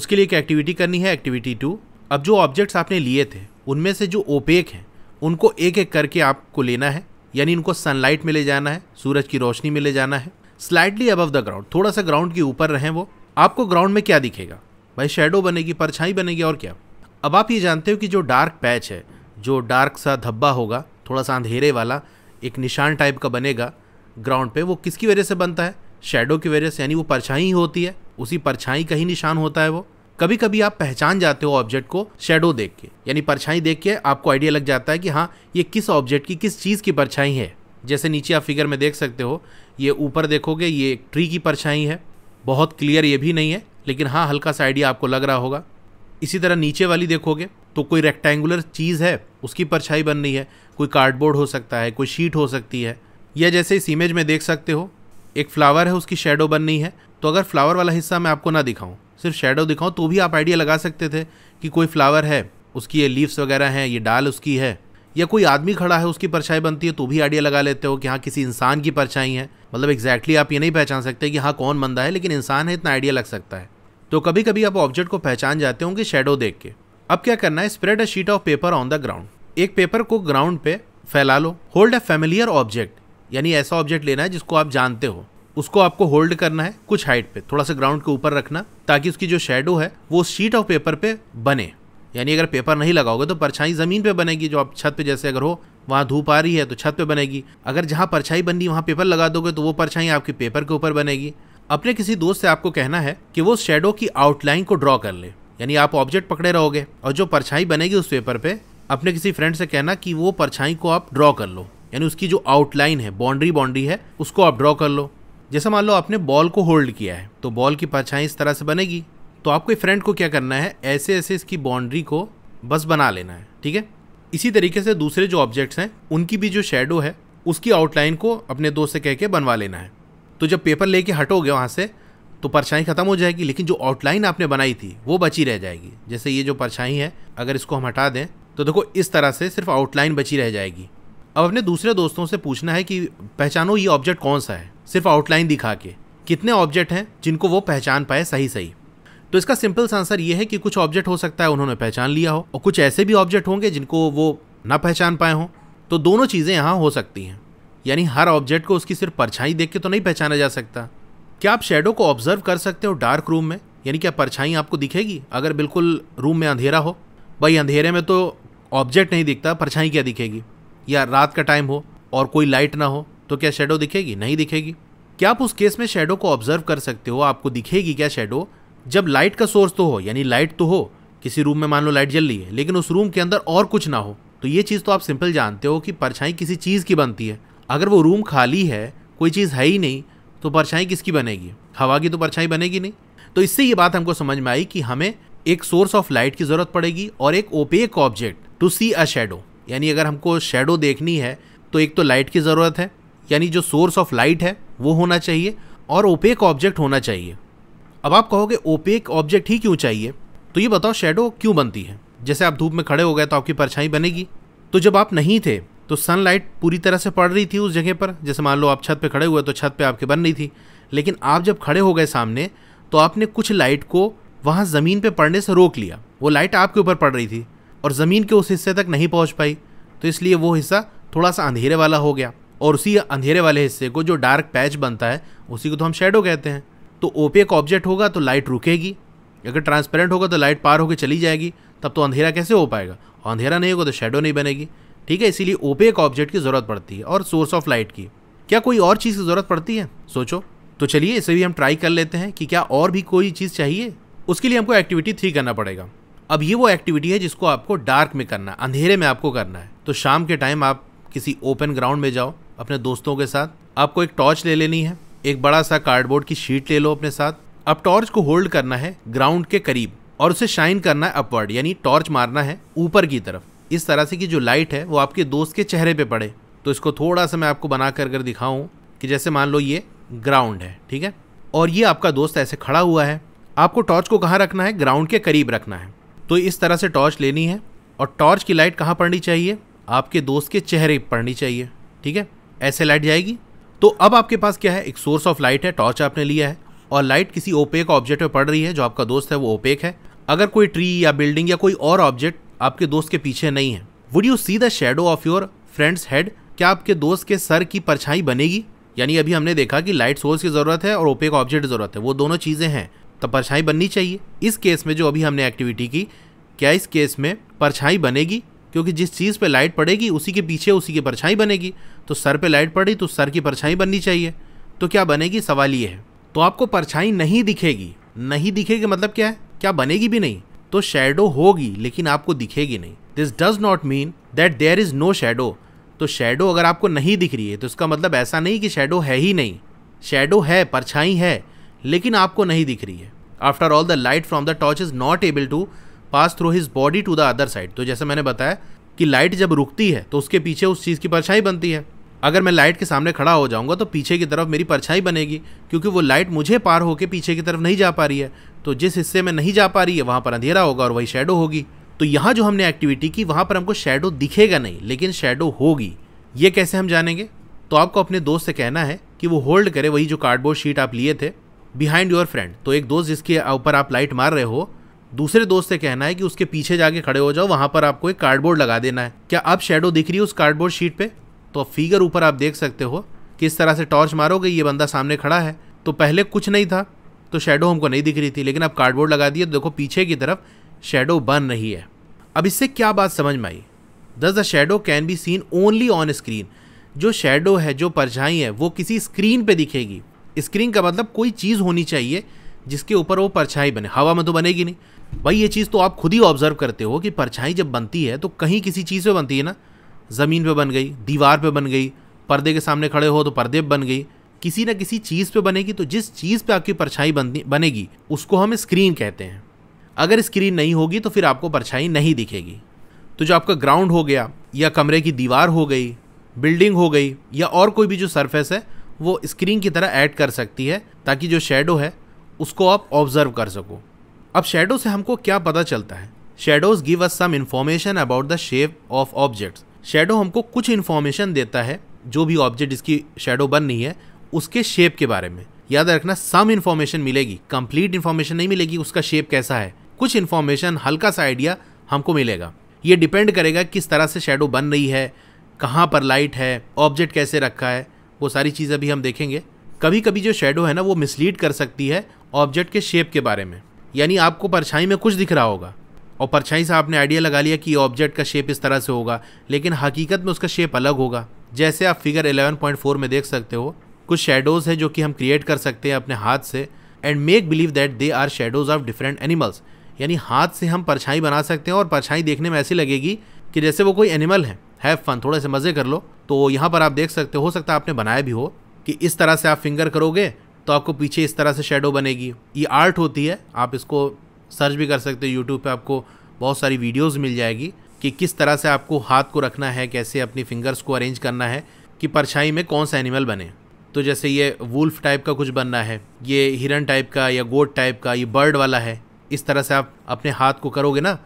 Speaker 1: उसके लिए एक एक्टिविटी करनी है एक्टिविटी टू अब जो ऑब्जेक्ट्स आपने लिए थे उनमें से जो ओपेक हैं उनको एक एक करके आपको लेना है यानी उनको सनलाइट में ले जाना है सूरज की रोशनी में ले जाना है स्लाइडली अबव द ग्राउंड थोड़ा सा ग्राउंड के ऊपर रहें वो आपको ग्राउंड में क्या दिखेगा भाई शेडो बनेगी परछाई बनेगी और क्या अब आप ये जानते हो कि जो डार्क पैच है जो डार्क सा धब्बा होगा थोड़ा सा अंधेरे वाला एक निशान टाइप का बनेगा ग्राउंड पे वो किसकी वजह से बनता है शेडो की वजह से यानी वो परछाई ही होती है उसी परछाई का ही निशान होता है वो कभी कभी आप पहचान जाते हो ऑब्जेक्ट को शेडो देख के यानी परछाई देख के आपको आइडिया लग जाता है कि हाँ ये किस ऑब्जेक्ट की किस चीज़ की परछाई है जैसे नीचे आप फिगर में देख सकते हो ये ऊपर देखोगे ये एक ट्री की परछाई है बहुत क्लियर ये भी नहीं है लेकिन हाँ हल्का सा आइडिया आपको लग रहा होगा इसी तरह नीचे वाली देखोगे तो कोई रेक्टेंगुलर चीज़ है उसकी परछाई बन रही है कोई कार्डबोर्ड हो सकता है कोई शीट हो सकती है या जैसे इस इमेज में देख सकते हो एक फ्लावर है उसकी शेडो बन रही है तो अगर फ्लावर वाला हिस्सा मैं आपको ना दिखाऊं सिर्फ शेडो दिखाऊं तो भी आप आइडिया लगा सकते थे कि कोई फ्लावर है उसकी ये लीव्स वगैरह हैं ये डाल उसकी है या कोई आदमी खड़ा है उसकी परछाई बनती है तो भी आइडिया लगा लेते हो कि हाँ किसी इंसान की परछाई है मतलब एग्जैक्टली आप ये नहीं पहचान सकते कि हाँ कौन बंदा है लेकिन इंसान है इतना आइडिया लग सकता है तो कभी कभी आप ऑब्जेक्ट को पहचान जाते होंगे शेडो देख के अब क्या करना है spread a sheet of paper on the ground एक पेपर को ग्राउंड पे फैला लो होल्ड अ फेमिलियर ऑब्जेक्ट यानी ऐसा ऑब्जेक्ट लेना है जिसको आप जानते हो उसको आपको होल्ड करना है कुछ हाइट पे थोड़ा सा ग्राउंड के ऊपर रखना ताकि उसकी जो शेडो है वो शीट ऑफ पेपर पे बने यानी अगर पेपर नहीं लगाओगे तो परछाई ज़मीन पे बनेगी जो आप छत पे जैसे अगर हो वहाँ धूप आ रही है तो छत पे बनेगी अगर जहाँ परछाई बन वहाँ पेपर लगा दोगे तो वो परछाई आपके पेपर के ऊपर बनेगी अपने किसी दोस्त से आपको कहना है कि वो शेडो की आउटलाइन को ड्रॉ कर ले यानी आप ऑब्जेक्ट पकड़े रहोगे और जो परछाई बनेगी उस पेपर पे अपने किसी फ्रेंड से कहना कि वो परछाई को आप ड्रॉ कर लो यानी उसकी जो आउटलाइन है बाउंड्री बाउंड्री है उसको आप ड्रॉ कर लो जैसा मान लो आपने बॉल को होल्ड किया है तो बॉल की परछाई इस तरह से बनेगी तो आपको फ्रेंड को क्या करना है ऐसे ऐसे इसकी बाउंड्री को बस बना लेना है ठीक है इसी तरीके से दूसरे जो ऑब्जेक्ट्स हैं उनकी भी जो शेडो है उसकी आउटलाइन को अपने दोस्त से कह के बनवा लेना है तो जब पेपर लेके हटोगे वहाँ से तो परछाई खत्म हो जाएगी लेकिन जो आउटलाइन आपने बनाई थी वो बची रह जाएगी जैसे ये जो परछाई है अगर इसको हम हटा दें तो देखो इस तरह से सिर्फ आउटलाइन बची रह जाएगी अब अपने दूसरे दोस्तों से पूछना है कि पहचानो ये ऑब्जेक्ट कौन सा है सिर्फ आउटलाइन दिखा के कितने ऑब्जेक्ट हैं जिनको वो पहचान पाए सही सही तो इसका सिंपल सा आंसर ये है कि कुछ ऑब्जेक्ट हो सकता है उन्होंने पहचान लिया हो और कुछ ऐसे भी ऑब्जेक्ट होंगे जिनको वो ना पहचान पाए हों तो दोनों चीज़ें यहाँ हो सकती हैं यानी हर ऑब्जेक्ट को उसकी सिर्फ परछाई देख के तो नहीं पहचाना जा सकता क्या आप शेडो को ऑब्जर्व कर सकते हो डार्क रूम में यानी क्या परछाई आपको दिखेगी अगर बिल्कुल रूम में अंधेरा हो भाई अंधेरे में तो ऑब्जेक्ट नहीं दिखता परछाई क्या दिखेगी या रात का टाइम हो और कोई लाइट ना हो तो क्या शेडो दिखेगी नहीं दिखेगी क्या आप उस केस में शेडो को ऑब्जर्व कर सकते हो आपको दिखेगी क्या शेडो जब लाइट का सोर्स तो हो यानी लाइट तो हो किसी रूम में मान लो लाइट जल रही है लेकिन उस रूम के अंदर और कुछ ना हो तो ये चीज़ तो आप सिंपल जानते हो कि परछाई किसी चीज़ की बनती है अगर वो रूम खाली है कोई चीज़ है ही नहीं तो परछाई किसकी बनेगी हवा की तो परछाई बनेगी नहीं तो इससे ये बात हमको समझ में आई कि हमें एक सोर्स ऑफ लाइट की ज़रूरत पड़ेगी और एक opaque object to see a shadow यानी अगर हमको शेडो देखनी है तो एक तो लाइट की ज़रूरत है यानी जो सोर्स ऑफ लाइट है वो होना चाहिए और ओपेक ऑब्जेक्ट होना चाहिए अब आप कहोगे ओपेक ऑब्जेक्ट ही क्यों चाहिए तो ये बताओ शेडो क्यों बनती है जैसे आप धूप में खड़े हो गए तो आपकी परछाई बनेगी तो जब आप नहीं थे तो सनलाइट पूरी तरह से पड़ रही थी उस जगह पर जैसे मान लो आप छत पर खड़े हुए तो छत पर आपकी बन रही थी लेकिन आप जब खड़े हो गए सामने तो आपने कुछ लाइट को वहाँ ज़मीन पर पड़ने से रोक लिया वो लाइट आपके ऊपर पड़ रही थी और ज़मीन के उस हिस्से तक नहीं पहुँच पाई तो इसलिए वो हिस्सा थोड़ा सा अंधेरे वाला हो गया और उसी अंधेरे वाले हिस्से को जो डार्क पैच बनता है उसी को तो हम शेडो कहते हैं तो ओपेक ऑब्जेक्ट होगा तो लाइट रुकेगी अगर ट्रांसपेरेंट होगा तो लाइट पार होकर चली जाएगी तब तो अंधेरा कैसे हो पाएगा अंधेरा नहीं होगा तो शेडो नहीं बनेगी ठीक है इसीलिए ओपेक ऑब्जेक्ट की ज़रूरत पड़ती है और सोर्स ऑफ लाइट की क्या कोई और चीज़ की ज़रूरत पड़ती है सोचो तो चलिए इसे भी हम ट्राई कर लेते हैं कि क्या और भी कोई चीज़ चाहिए उसके लिए हमको एक्टिविटी थ्री करना पड़ेगा अब ये वो एक्टिविटी है जिसको आपको डार्क में करना है अंधेरे में आपको करना है तो शाम के टाइम आप किसी ओपन ग्राउंड में जाओ अपने दोस्तों के साथ आपको एक टॉर्च ले लेनी है एक बड़ा सा कार्डबोर्ड की शीट ले लो अपने साथ अब टॉर्च को होल्ड करना है ग्राउंड के करीब और उसे शाइन करना है अपवर्ड यानी टॉर्च मारना है ऊपर की तरफ इस तरह से कि जो लाइट है वो आपके दोस्त के चेहरे पे पड़े तो इसको थोड़ा सा मैं आपको बना कर कर दिखाऊं कि जैसे मान लो ये ग्राउंड है ठीक है और ये आपका दोस्त ऐसे खड़ा हुआ है आपको टॉर्च को कहाँ रखना है ग्राउंड के करीब रखना है तो इस तरह से टॉर्च लेनी है और टॉर्च की लाइट कहाँ पड़नी चाहिए आपके दोस्त के चेहरे पड़नी चाहिए ठीक है ऐसे लाइट जाएगी तो अब आपके पास क्या है एक सोर्स ऑफ लाइट है टॉर्च आपने लिया है और लाइट किसी ओपेक ऑब्जेक्ट में पड़ रही है जो आपका दोस्त है वो ओपेक है अगर कोई ट्री या बिल्डिंग या कोई और ऑब्जेक्ट आपके दोस्त के पीछे नहीं है would you see the shadow of your friend's head क्या आपके दोस्त के सर की परछाई बनेगी यानी अभी हमने देखा कि लाइट सोर्स की ज़रूरत है और ओपेक ऑब्जेक्ट की ज़रूरत है वो दोनों चीज़ें हैं तो परछाई बननी चाहिए इस केस में जो अभी हमने एक्टिविटी की क्या इस केस में परछाई बनेगी क्योंकि जिस चीज़ पे लाइट पड़ेगी उसी के पीछे उसी की परछाई बनेगी तो सर पे लाइट पड़ी तो सर की परछाई बननी चाहिए तो क्या बनेगी सवाल ये है तो आपको परछाई नहीं दिखेगी नहीं दिखेगी मतलब क्या है क्या बनेगी भी नहीं तो शेडो होगी लेकिन आपको दिखेगी नहीं this does not mean that there is no shadow तो शेडो अगर आपको नहीं दिख रही है तो इसका मतलब ऐसा नहीं कि शेडो है ही नहीं शेडो है परछाई है लेकिन आपको नहीं दिख रही है after all the light from the torch is not able to pass through his body to the other side तो जैसे मैंने बताया कि लाइट जब रुकती है तो उसके पीछे उस चीज़ की परछाई बनती है अगर मैं लाइट के सामने खड़ा हो जाऊंगा तो पीछे की तरफ मेरी परछाई बनेगी क्योंकि वो लाइट मुझे पार होकर पीछे की तरफ नहीं जा पा रही है तो जिस हिस्से में नहीं जा पा रही है वहाँ पर अंधेरा होगा और वही शेडो होगी तो यहाँ जो हमने एक्टिविटी की वहाँ पर हमको शेडो दिखेगा नहीं लेकिन शेडो होगी ये कैसे हम जानेंगे तो आपको अपने दोस्त से कहना है कि वो होल्ड करे वही जो कार्डबोर्ड शीट आप लिए थे बिहाइंड योर फ्रेंड तो एक दोस्त जिसके ऊपर आप लाइट मार रहे हो दूसरे दोस्त से कहना है कि उसके पीछे जाके खड़े हो जाओ वहां पर आपको एक कार्डबोर्ड लगा देना है क्या अब शेडो दिख रही है उस कार्डबोर्ड शीट पर तो फिगर ऊपर आप देख सकते हो किस तरह से टॉर्च मारोगे ये बंदा सामने खड़ा है तो पहले कुछ नहीं था तो शेडो हमको नहीं दिख रही थी लेकिन आप कार्डबोर्ड लगा दिए तो देखो पीछे की तरफ शेडो बन रही है अब इससे क्या बात समझ में आई thus the shadow can be seen only on screen जो शेडो है जो परछाई है वो किसी स्क्रीन पे दिखेगी स्क्रीन का मतलब कोई चीज़ होनी चाहिए जिसके ऊपर वो परछाई बने हवा में तो बनेगी नहीं भाई ये चीज़ तो आप खुद ही ऑब्जर्व करते हो कि परछाई जब बनती है तो कहीं किसी चीज़ पे बनती है ना ज़मीन पे बन गई दीवार पे बन गई पर्दे के सामने खड़े हो तो पर्दे पर बन गई किसी ना किसी चीज़ पे बनेगी तो जिस चीज़ पे आपकी परछाई बनेगी उसको हम स्क्रीन कहते हैं अगर स्क्रीन नहीं होगी तो फिर आपको परछाई नहीं दिखेगी तो जो आपका ग्राउंड हो गया या कमरे की दीवार हो गई बिल्डिंग हो गई या और कोई भी जो सरफेस है वो स्क्रीन की तरह ऐड कर सकती है ताकि जो शेडो है उसको आप ऑब्जर्व कर सको अब शेडो से हमको क्या पता चलता है shadows give us some information about the shape of objects shadow हमको कुछ इन्फॉर्मेशन देता है जो भी ऑब्जेक्ट इसकी शेडो बन रही है उसके शेप के बारे में याद रखना सम इन्फॉर्मेशन मिलेगी कंप्लीट इन्फॉर्मेशन नहीं मिलेगी उसका शेप कैसा है कुछ इन्फॉर्मेशन हल्का सा आइडिया हमको मिलेगा ये डिपेंड करेगा किस तरह से शेडो बन रही है कहाँ पर लाइट है ऑब्जेक्ट कैसे रखा है वो सारी चीज़ें भी हम देखेंगे कभी कभी जो शेडो है ना वो मिसलीड कर सकती है ऑब्जेक्ट के शेप के बारे में यानी आपको परछाई में कुछ दिख रहा होगा और परछाई साहब ने आइडिया लगा लिया कि ऑब्जेक्ट का शेप इस तरह से होगा लेकिन हकीकत में उसका शेप अलग होगा जैसे आप फिगर 11.4 में देख सकते हो कुछ शेडोज़ हैं जो कि हम क्रिएट कर सकते हैं अपने हाथ से and make believe that they are shadows of different animals यानी हाथ से हम परछाई बना सकते हैं और परछाई देखने में ऐसी लगेगी कि जैसे वो कोई एनिमल है हैव फन थोड़े से मज़े कर लो तो यहाँ पर आप देख सकते हो सकता है आपने बनाया भी हो कि इस तरह से आप फिंगर करोगे तो आपको पीछे इस तरह से शेडो बनेगी ये आर्ट होती है आप इसको सर्च भी कर सकते हो यूट्यूब पर आपको बहुत सारी वीडियोज़ मिल जाएगी कि किस तरह से आपको हाथ को रखना है कैसे अपनी फिंगर्स को अरेंज करना है कि परछाई में कौन सा एनिमल बने तो जैसे ये वुल्फ टाइप का कुछ बनना है ये हिरन टाइप का या गोट टाइप का ये बर्ड वाला है इस तरह से आप अपने हाथ को करोगे ना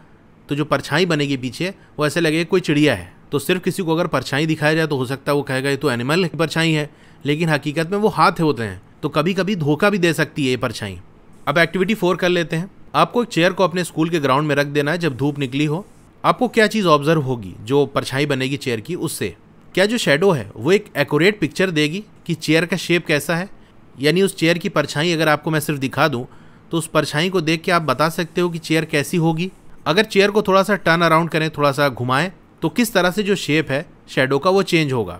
Speaker 1: तो जो परछाई बनेगी पीछे वो ऐसे लगेगा कोई चिड़िया है तो सिर्फ किसी को अगर परछाई दिखाया जाए तो हो सकता है वो कहेगा ये तो एनिमल की परछाई है लेकिन हकीकत में वो हाथ होते हैं तो कभी कभी धोखा भी दे सकती है ये परछाई अब एक्टिविटी फोर कर लेते हैं आपको एक चेयर को अपने स्कूल के ग्राउंड में रख देना है जब धूप निकली हो आपको क्या चीज़ ऑब्जर्व होगी जो परछाई बनेगी चेयर की उससे क्या जो शेडो है वो एक एक्यूरेट पिक्चर देगी कि चेयर का शेप कैसा है यानी उस चेयर की परछाई अगर आपको मैं सिर्फ दिखा दूँ तो उस परछाई को देख के आप बता सकते हो कि चेयर कैसी होगी अगर चेयर को थोड़ा सा टर्न अराउंड करें थोड़ा सा घुमाएं तो किस तरह से जो शेप है शेडो का वो चेंज होगा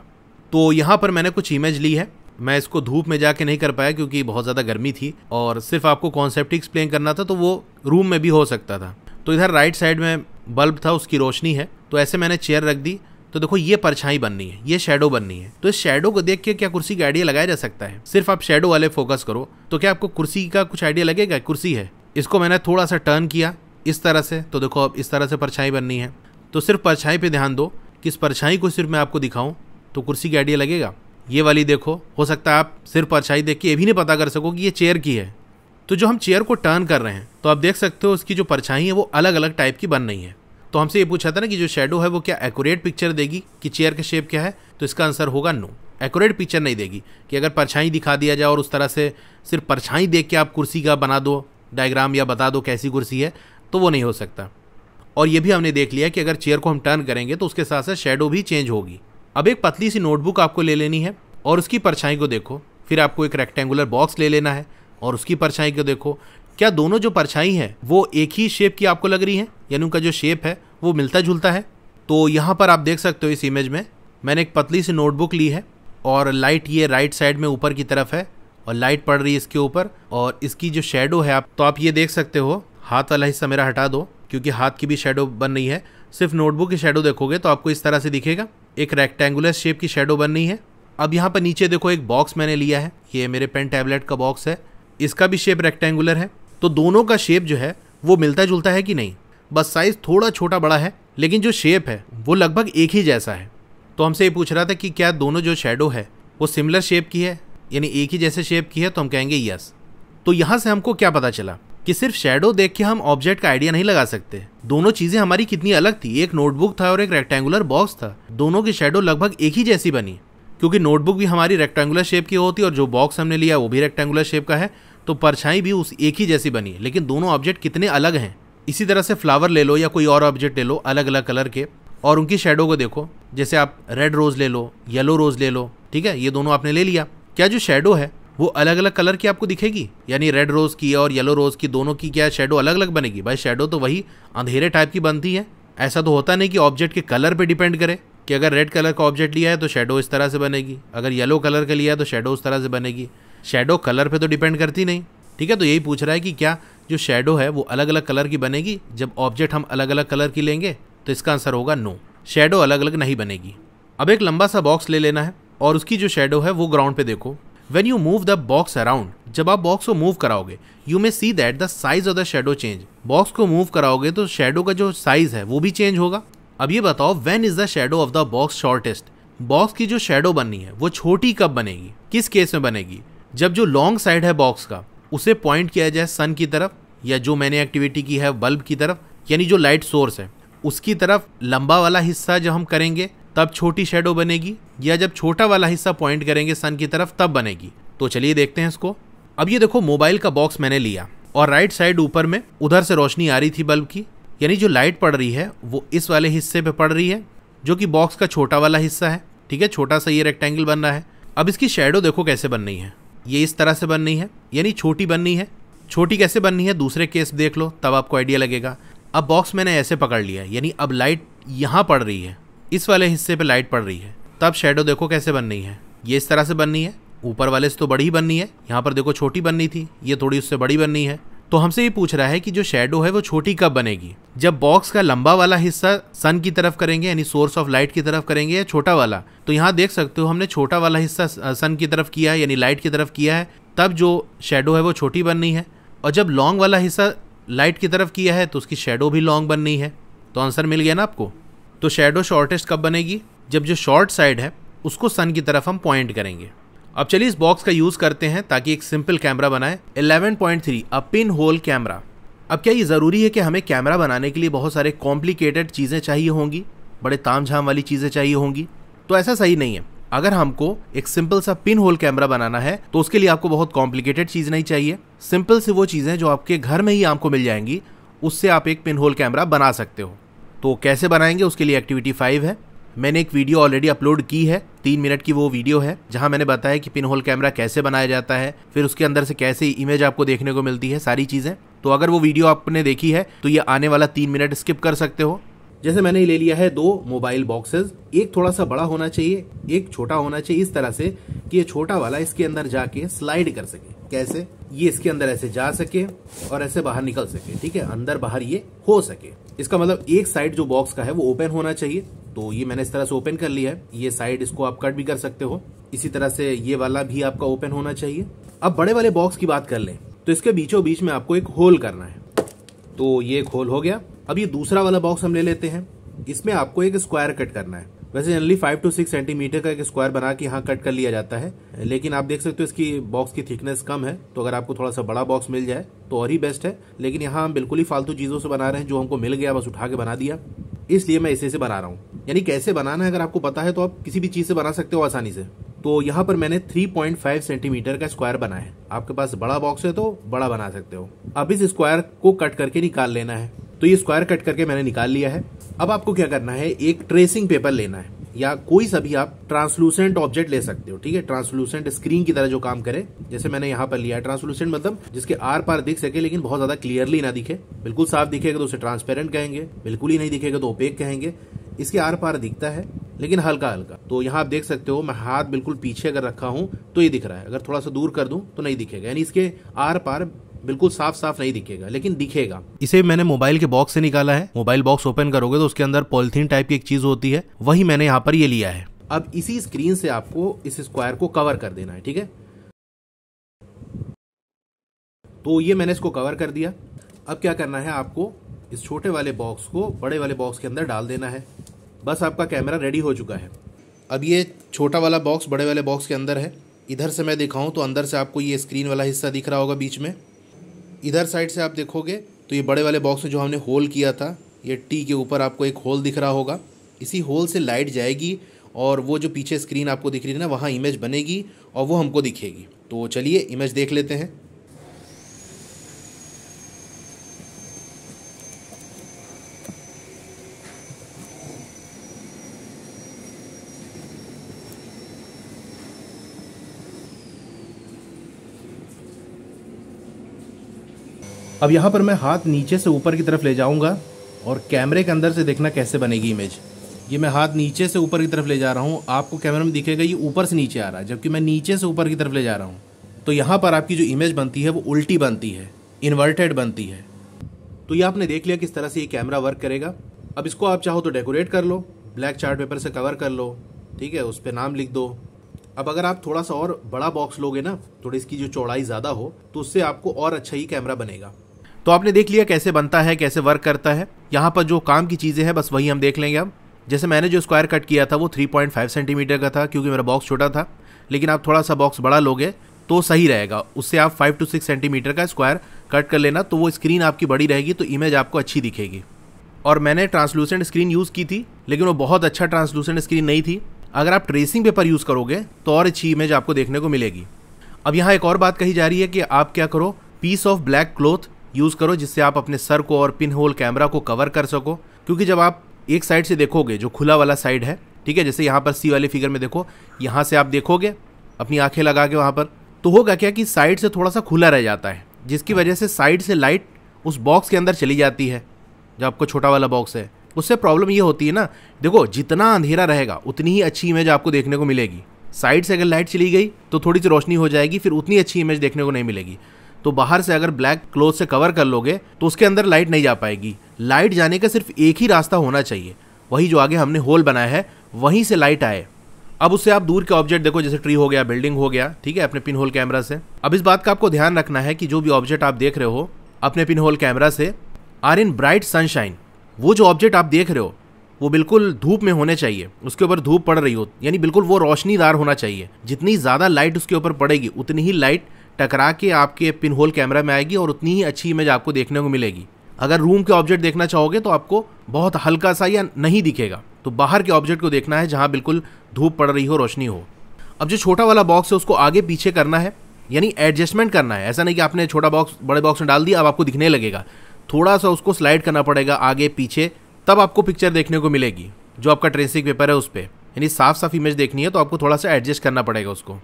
Speaker 1: तो यहाँ पर मैंने कुछ इमेज ली है मैं इसको धूप में जाके नहीं कर पाया क्योंकि बहुत ज़्यादा गर्मी थी और सिर्फ आपको कॉन्सेप्ट एक्सप्लेन करना था तो वो रूम में भी हो सकता था तो इधर राइट साइड में बल्ब था उसकी रोशनी है तो ऐसे मैंने चेयर रख दी तो देखो ये परछाई बननी है ये शेडो बननी है तो इस शेडो को देख के क्या कुर्सी का आइडिया लगाया जा सकता है सिर्फ आप शेडो वाले फोकस करो तो क्या आपको कुर्सी का कुछ आइडिया लगेगा कुर्सी है इसको मैंने थोड़ा सा टर्न किया इस तरह से तो देखो अब इस तरह से परछाई बननी है तो सिर्फ परछाई पे ध्यान दो कि इस परछाई को सिर्फ मैं आपको दिखाऊं तो कुर्सी का आइडिया लगेगा ये वाली देखो हो सकता है आप सिर्फ परछाई देख के ये भी नहीं पता कर सको कि ये चेयर की है तो जो हम चेयर को टर्न कर रहे हैं तो आप देख सकते हो उसकी जो परछाई है वो अलग अलग टाइप की बन रही है तो हमसे ये पूछा था ना कि जो शेडो है वो क्या एक्यूरेट पिक्चर देगी कि चेयर का शेप क्या है तो इसका आंसर होगा नो एक्यूरेट पिक्चर नहीं देगी कि अगर परछाई दिखा दिया जाए और उस तरह से सिर्फ परछाई देख के आप कुर्सी का बना दो डायग्राम या बता दो कैसी कुर्सी है तो वो नहीं हो सकता और ये भी हमने देख लिया कि अगर चेयर को हम टर्न करेंगे तो उसके साथ साथ शेडो भी चेंज होगी अब एक पतली सी नोटबुक आपको ले लेनी है और उसकी परछाई को देखो फिर आपको एक रेक्टेंगुलर बॉक्स ले लेना है और उसकी परछाई को देखो क्या दोनों जो परछाई है वो एक ही शेप की आपको लग रही हैं यानी उनका जो शेप है वो मिलता जुलता है तो यहाँ पर आप देख सकते हो इस इमेज में मैंने एक पतली सी नोटबुक ली है और लाइट ये राइट साइड में ऊपर की तरफ है और लाइट पड़ रही है इसके ऊपर और इसकी जो शेडो है आप तो आप ये देख सकते हो हाथ वाला हिस्सा मेरा हटा दो क्योंकि हाथ की भी शेडो बन रही है सिर्फ नोटबुक की शेडो देखोगे तो आपको इस तरह से दिखेगा एक रेक्टेंगुलर शेप की शेडो बन रही है अब यहाँ पर नीचे देखो एक बॉक्स मैंने लिया है ये मेरे पेन टैबलेट का बॉक्स है इसका भी शेप रेक्टेंगुलर है तो दोनों का शेप जो है वो मिलता जुलता है कि नहीं बस साइज़ थोड़ा छोटा बड़ा है लेकिन जो शेप है वो लगभग एक ही जैसा है तो हमसे ये पूछ रहा था कि क्या दोनों जो शेडो है वो सिमिलर शेप की है यानी एक ही जैसे शेप की है तो हम कहेंगे यस तो यहाँ से हमको क्या पता चला कि सिर्फ शेडो देख के हम ऑब्जेक्ट का आइडिया नहीं लगा सकते दोनों चीजें हमारी कितनी अलग थी एक नोटबुक था और एक रेक्टेंगुलर बॉक्स था दोनों की शेडो लगभग एक ही जैसी बनी क्योंकि नोटबुक भी हमारी रेक्टेंगुलर शेप की होती और जो बॉक्स हमने लिया वो भी रेक्टेंगुलर शेप का है तो परछाई भी उस एक ही जैसी बनी लेकिन दोनों ऑब्जेक्ट कितने अलग हैं इसी तरह से फ्लावर ले लो या कोई और ऑब्जेक्ट ले लो अलग अलग कलर के और उनकी शेडो को देखो जैसे आप रेड रोज़ ले लो येलो रोज़ ले लो ठीक है ये दोनों आपने ले लिया क्या जो शेडो है वो अलग अलग कलर की आपको दिखेगी यानी रेड रोज़ की और येलो रोज़ की दोनों की क्या शेडो अलग अलग बनेगी भाई शेडो तो वही अंधेरे टाइप की बनती है ऐसा तो होता नहीं कि ऑब्जेक्ट के कलर पे डिपेंड करे कि अगर रेड कलर का ऑब्जेक्ट लिया है तो शेडो इस तरह से बनेगी अगर येलो कलर का लिया है तो शेडो उस तरह से बनेगी शेडो कलर पर तो डिपेंड करती नहीं ठीक है तो यही पूछ रहा है कि क्या जो शेडो है वो अलग अलग कलर की बनेगी जब ऑब्जेक्ट हम अलग अलग कलर की लेंगे तो इसका आंसर होगा नो शेडो अलग अलग नहीं बनेगी अब एक लंबा सा बॉक्स ले लेना है और उसकी जो शेडो है वो ग्राउंड पे देखो when you move the box around जब आप बॉक्स को मूव कराओगे you may see that the size of the shadow change box को मूव कराओगे तो शेडो का जो साइज है वो भी चेंज होगा अब ये बताओ when is the shadow of the box shortest box की जो शेडो बननी है वो छोटी कब बनेगी किस केस में बनेगी जब जो लॉन्ग साइड है बॉक्स का उसे पॉइंट किया जाए सन की तरफ या जो मैंने एक्टिविटी की है बल्ब की तरफ यानी जो लाइट सोर्स है उसकी तरफ लंबा वाला हिस्सा जब हम करेंगे तब छोटी शेडो बनेगी या जब छोटा वाला हिस्सा पॉइंट करेंगे सन की तरफ तब बनेगी तो चलिए देखते हैं इसको अब ये देखो मोबाइल का बॉक्स मैंने लिया और राइट साइड ऊपर में उधर से रोशनी आ रही थी बल्ब की यानी जो लाइट पड़ रही है वो इस वाले हिस्से पे पड़ रही है जो कि बॉक्स का छोटा वाला हिस्सा है ठीक है छोटा सा ये रेक्टेंगल बन रहा है अब इसकी शेडो देखो कैसे बन रही है ये इस तरह से बन रही है यानी छोटी बन रही है छोटी कैसे बननी है दूसरे केस देख लो तब आपको आइडिया लगेगा अब बॉक्स मैंने ऐसे पकड़ लिया यानी अब लाइट यहाँ पड़ रही है इस वाले हिस्से पे लाइट पड़ रही है तब शेडो देखो कैसे बननी है ये इस तरह से बननी है ऊपर वाले से तो बड़ी बननी है यहाँ पर देखो छोटी बननी थी ये थोड़ी उससे बड़ी बननी है तो हमसे ये पूछ रहा है कि जो शेडो है वो छोटी कब बनेगी जब बॉक्स का लंबा वाला हिस्सा सन की तरफ करेंगे यानी सोर्स ऑफ लाइट की तरफ करेंगे या छोटा वाला तो यहाँ देख सकते हो हमने छोटा वाला हिस्सा सन की तरफ किया है यानी लाइट की तरफ किया है तब जो शेडो है वो छोटी बननी है और जब लॉन्ग वाला हिस्सा लाइट की तरफ किया है तो उसकी शेडो भी लॉन्ग बननी है तो आंसर मिल गया ना आपको तो शेडो शॉर्टेस्ट कब बनेगी जब जो शॉर्ट साइड है उसको सन की तरफ हम पॉइंट करेंगे अब चलिए इस बॉक्स का यूज़ करते हैं ताकि एक सिंपल कैमरा बनाए 11.3 अ पिन होल कैमरा अब क्या ये ज़रूरी है कि हमें कैमरा बनाने के लिए बहुत सारे कॉम्प्लिकेटेड चीज़ें चाहिए होंगी बड़े ताम झाम वाली चीज़ें चाहिए होंगी तो ऐसा सही नहीं है अगर हमको एक सिंपल सा पिन होल कैमरा बनाना है तो उसके लिए आपको बहुत कॉम्प्लिकेटेड चीज़ नहीं चाहिए सिंपल सी वो चीज़ें जो आपके घर में ही आपको मिल जाएंगी उससे आप एक पिन होल कैमरा बना सकते हो तो कैसे बनाएंगे उसके लिए एक्टिविटी फाइव है मैंने एक वीडियो ऑलरेडी अपलोड की है तीन मिनट की वो वीडियो है जहां मैंने बताया कि पिन होल कैमरा कैसे बनाया जाता है फिर उसके अंदर से कैसे इमेज आपको देखने को मिलती है सारी चीज़ें तो अगर वो वीडियो आपने देखी है तो ये आने वाला तीन मिनट स्किप कर सकते हो जैसे मैंने ले लिया है दो मोबाइल बॉक्सेस एक थोड़ा सा बड़ा होना चाहिए एक छोटा होना चाहिए इस तरह से कि ये छोटा वाला इसके अंदर जाके स्लाइड कर सके कैसे ये इसके अंदर ऐसे जा सके और ऐसे बाहर निकल सके ठीक है अंदर बाहर ये हो सके इसका मतलब एक साइड जो बॉक्स का है वो ओपन होना चाहिए तो ये मैंने इस तरह से ओपन कर लिया है ये साइड इसको आप कट भी कर सकते हो इसी तरह से ये वाला भी आपका ओपन होना चाहिए अब बड़े वाले बॉक्स की बात कर लें तो इसके बीचों बीच में आपको एक होल करना है तो ये एक होल हो गया अब ये दूसरा वाला बॉक्स हम ले लेते हैं इसमें आपको एक स्क्वायर कट करना है वैसे generally five to six centimeter का एक स्क्वायर बना के यहाँ कट कर लिया जाता है लेकिन आप देख सकते हो इसकी बॉक्स की थिकनेस कम है तो अगर आपको थोड़ा सा बड़ा बॉक्स मिल जाए तो और ही बेस्ट है लेकिन यहाँ हम बिल्कुल ही फालतू चीज़ों से बना रहे हैं जो हमको मिल गया बस उठा के बना दिया इसलिए मैं इसे से बना रहा हूँ यानी कैसे बनाना है अगर आपको पता है तो आप किसी भी चीज़ से बना सकते हो आसानी से तो यहाँ पर मैंने 3.5 सेंटीमीटर का स्क्वायर बनाया है आपके पास बड़ा बॉक्स है तो बड़ा बना सकते हो अब इस स्क्वायर को कट करके निकाल लेना है तो ये स्क्वायर कट करके मैंने निकाल लिया है अब आपको क्या करना है एक ट्रेसिंग पेपर लेना है या कोई सभी आप ट्रांसलूसेंट ऑब्जेक्ट ले सकते हो ठीक है ट्रांसलूसेंट स्क्रीन की तरह जो काम करे जैसे मैंने यहाँ पर लिया है ट्रांसलूसेंट मतलब जिसके आर पार दिख सके लेकिन बहुत ज्यादा क्लियरली ना दिखे बिल्कुल साफ दिखेगा तो उसे ट्रांसपेरेंट कहेंगे बिल्कुल ही नहीं दिखेगा तो ओपेक कहेंगे इसके आर पार दिखता है लेकिन हल्का हल्का तो यहाँ आप देख सकते हो मैं हाथ बिल्कुल पीछे अगर रखा हूँ तो ये दिख रहा है अगर थोड़ा सा दूर कर दूं तो नहीं दिखेगा यानी इसके आर पार बिल्कुल साफ साफ नहीं दिखेगा लेकिन दिखेगा इसे मैंने मोबाइल के बॉक्स से निकाला है मोबाइल बॉक्स ओपन करोगे तो उसके अंदर पॉलिथीन टाइप की एक चीज होती है वही मैंने यहाँ पर ये लिया है अब इसी स्क्रीन से आपको इस स्क्वायर को कवर कर देना है ठीक है तो ये मैंने इसको कवर कर दिया अब क्या करना है आपको इस छोटे वाले बॉक्स को बड़े वाले बॉक्स के अंदर डाल देना है बस आपका कैमरा रेडी हो चुका है अब ये छोटा वाला बॉक्स बड़े वाले बॉक्स के अंदर है इधर से मैं दिखाऊं तो अंदर से आपको ये स्क्रीन वाला हिस्सा दिख रहा होगा बीच में इधर साइड से आप देखोगे तो ये बड़े वाले बॉक्स में जो हमने होल किया था ये टी के ऊपर आपको एक होल दिख रहा होगा इसी होल से लाइट जाएगी और वो जो पीछे स्क्रीन आपको दिख रही है ना वहाँ इमेज बनेगी और वो हमको दिखेगी तो चलिए इमेज देख लेते हैं अब यहाँ पर मैं हाथ नीचे से ऊपर की तरफ ले जाऊँगा और कैमरे के अंदर से देखना कैसे बनेगी इमेज ये मैं हाथ नीचे से ऊपर की तरफ ले जा रहा हूँ आपको कैमरे में दिखेगा ये ऊपर से नीचे आ रहा है जबकि मैं नीचे से ऊपर की तरफ ले जा रहा हूँ तो यहाँ पर आपकी जो इमेज बनती है वो उल्टी बनती है इन्वर्टेड बनती है तो ये आपने देख लिया किस तरह से ये कैमरा वर्क करेगा अब इसको आप चाहो तो डेकोरेट कर लो ब्लैक चार्ट पेपर से कवर कर लो ठीक है उस पर नाम लिख दो अब अगर आप थोड़ा सा और बड़ा बॉक्स लोगे ना थोड़ी इसकी जो चौड़ाई ज़्यादा हो तो उससे आपको और अच्छा ही कैमरा बनेगा तो आपने देख लिया कैसे बनता है कैसे वर्क करता है यहाँ पर जो काम की चीज़ें हैं बस वही हम देख लेंगे अब जैसे मैंने जो स्क्वायर कट किया था वो 3.5 सेंटीमीटर का था क्योंकि मेरा बॉक्स छोटा था लेकिन आप थोड़ा सा बॉक्स बड़ा लोगे तो सही रहेगा उससे आप 5 टू 6 सेंटीमीटर का स्क्वायर कट कर लेना तो वो स्क्रीन आपकी बड़ी रहेगी तो इमेज आपको अच्छी दिखेगी और मैंने ट्रांसलूसेंट स्क्रीन यूज़ की थी लेकिन वो बहुत अच्छा ट्रांसलूसेंट स्क्रीन नहीं थी अगर आप ट्रेसिंग पेपर यूज़ करोगे तो और अच्छी इमेज आपको देखने को मिलेगी अब यहाँ एक और बात कही जा रही है कि आप क्या करो piece of black cloth use करो जिससे आप अपने सर को और पिन होल कैमरा को कवर कर सको क्योंकि जब आप एक साइड से देखोगे जो खुला वाला साइड है ठीक है जैसे यहाँ पर सी वाले फिगर में देखो यहाँ से आप देखोगे अपनी आंखें लगा के वहाँ पर तो होगा क्या कि साइड से थोड़ा सा खुला रह जाता है जिसकी वजह से साइड से लाइट उस बॉक्स के अंदर चली जाती है जो आपका छोटा वाला बॉक्स है उससे प्रॉब्लम ये होती है ना देखो जितना अंधेरा रहेगा उतनी ही अच्छी इमेज आपको देखने को मिलेगी साइड से अगर लाइट चली गई तो थोड़ी सी रोशनी हो जाएगी फिर उतनी अच्छी इमेज देखने को नहीं मिलेगी तो बाहर से अगर ब्लैक क्लोथ से कवर कर लोगे तो उसके अंदर लाइट नहीं जा पाएगी लाइट जाने का सिर्फ एक ही रास्ता होना चाहिए वही जो आगे हमने होल बनाया है वहीं से लाइट आए अब उससे आप दूर के ऑब्जेक्ट देखो जैसे ट्री हो गया बिल्डिंग हो गया ठीक है अपने पिन होल कैमरा से अब इस बात का आपको ध्यान रखना है कि जो भी ऑब्जेक्ट आप देख रहे हो अपने पिन होल कैमरा से आर इन ब्राइट सनशाइन वो जो ऑब्जेक्ट आप देख रहे हो वो बिल्कुल धूप में होने चाहिए उसके ऊपर धूप पड़ रही हो यानी बिल्कुल वो रोशनीदार होना चाहिए जितनी ज़्यादा लाइट उसके ऊपर पड़ेगी उतनी ही लाइट टकरा के आपके पिन होल कैमरा में आएगी और उतनी ही अच्छी इमेज आपको देखने को मिलेगी अगर रूम के ऑब्जेक्ट देखना चाहोगे तो आपको बहुत हल्का सा या नहीं दिखेगा तो बाहर के ऑब्जेक्ट को देखना है जहाँ बिल्कुल धूप पड़ रही हो रोशनी हो अब जो छोटा वाला बॉक्स है उसको आगे पीछे करना है यानी एडजस्टमेंट करना है ऐसा नहीं कि आपने छोटा बॉक्स बड़े बॉक्स में डाल दिया अब आपको दिखने लगेगा थोड़ा सा उसको स्लाइड करना पड़ेगा आगे पीछे तब आपको पिक्चर देखने को मिलेगी जो आपका ट्रेसिंग पेपर है उस पर यानी साफ साफ इमेज देखनी है तो आपको थोड़ा सा एडजस्ट करना पड़ेगा उसको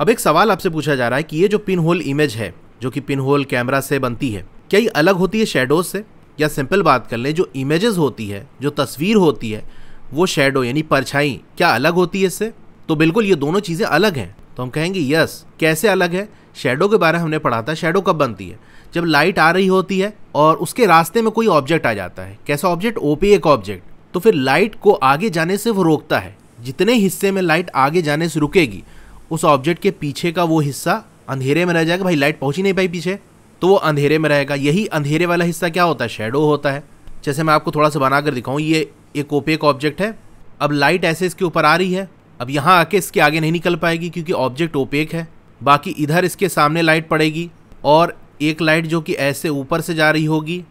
Speaker 1: अब एक सवाल आपसे पूछा जा रहा है कि ये जो पिन होल इमेज है जो कि पिन होल कैमरा से बनती है क्या ये अलग होती है शेडोज से या सिंपल बात कर लें जो इमेजेस होती है जो तस्वीर होती है वो शेडो यानी परछाई क्या अलग होती है इससे तो बिल्कुल ये दोनों चीज़ें अलग हैं तो हम कहेंगे यस कैसे अलग है शेडो के बारे में हमने पढ़ा था शेडो कब बनती है जब लाइट आ रही होती है और उसके रास्ते में कोई ऑब्जेक्ट आ जाता है कैसा ऑब्जेक्ट एक ऑब्जेक्ट तो फिर लाइट को आगे जाने से वो रोकता है जितने हिस्से में लाइट आगे जाने से रुकेगी उस ऑब्जेक्ट के पीछे का वो हिस्सा अंधेरे में रह जाएगा भाई लाइट पहुंची ही नहीं पाई पीछे तो वो अंधेरे में रहेगा यही अंधेरे वाला हिस्सा क्या होता है शेडो होता है जैसे मैं आपको थोड़ा सा बनाकर दिखाऊं दिखाऊँ ये एक ओपेक ऑब्जेक्ट है अब लाइट ऐसे इसके ऊपर आ रही है अब यहाँ आके इसके आगे नहीं निकल पाएगी क्योंकि ऑब्जेक्ट ओपेक है बाकी इधर इसके सामने लाइट पड़ेगी और एक लाइट जो कि ऐसे ऊपर से जा रही होगी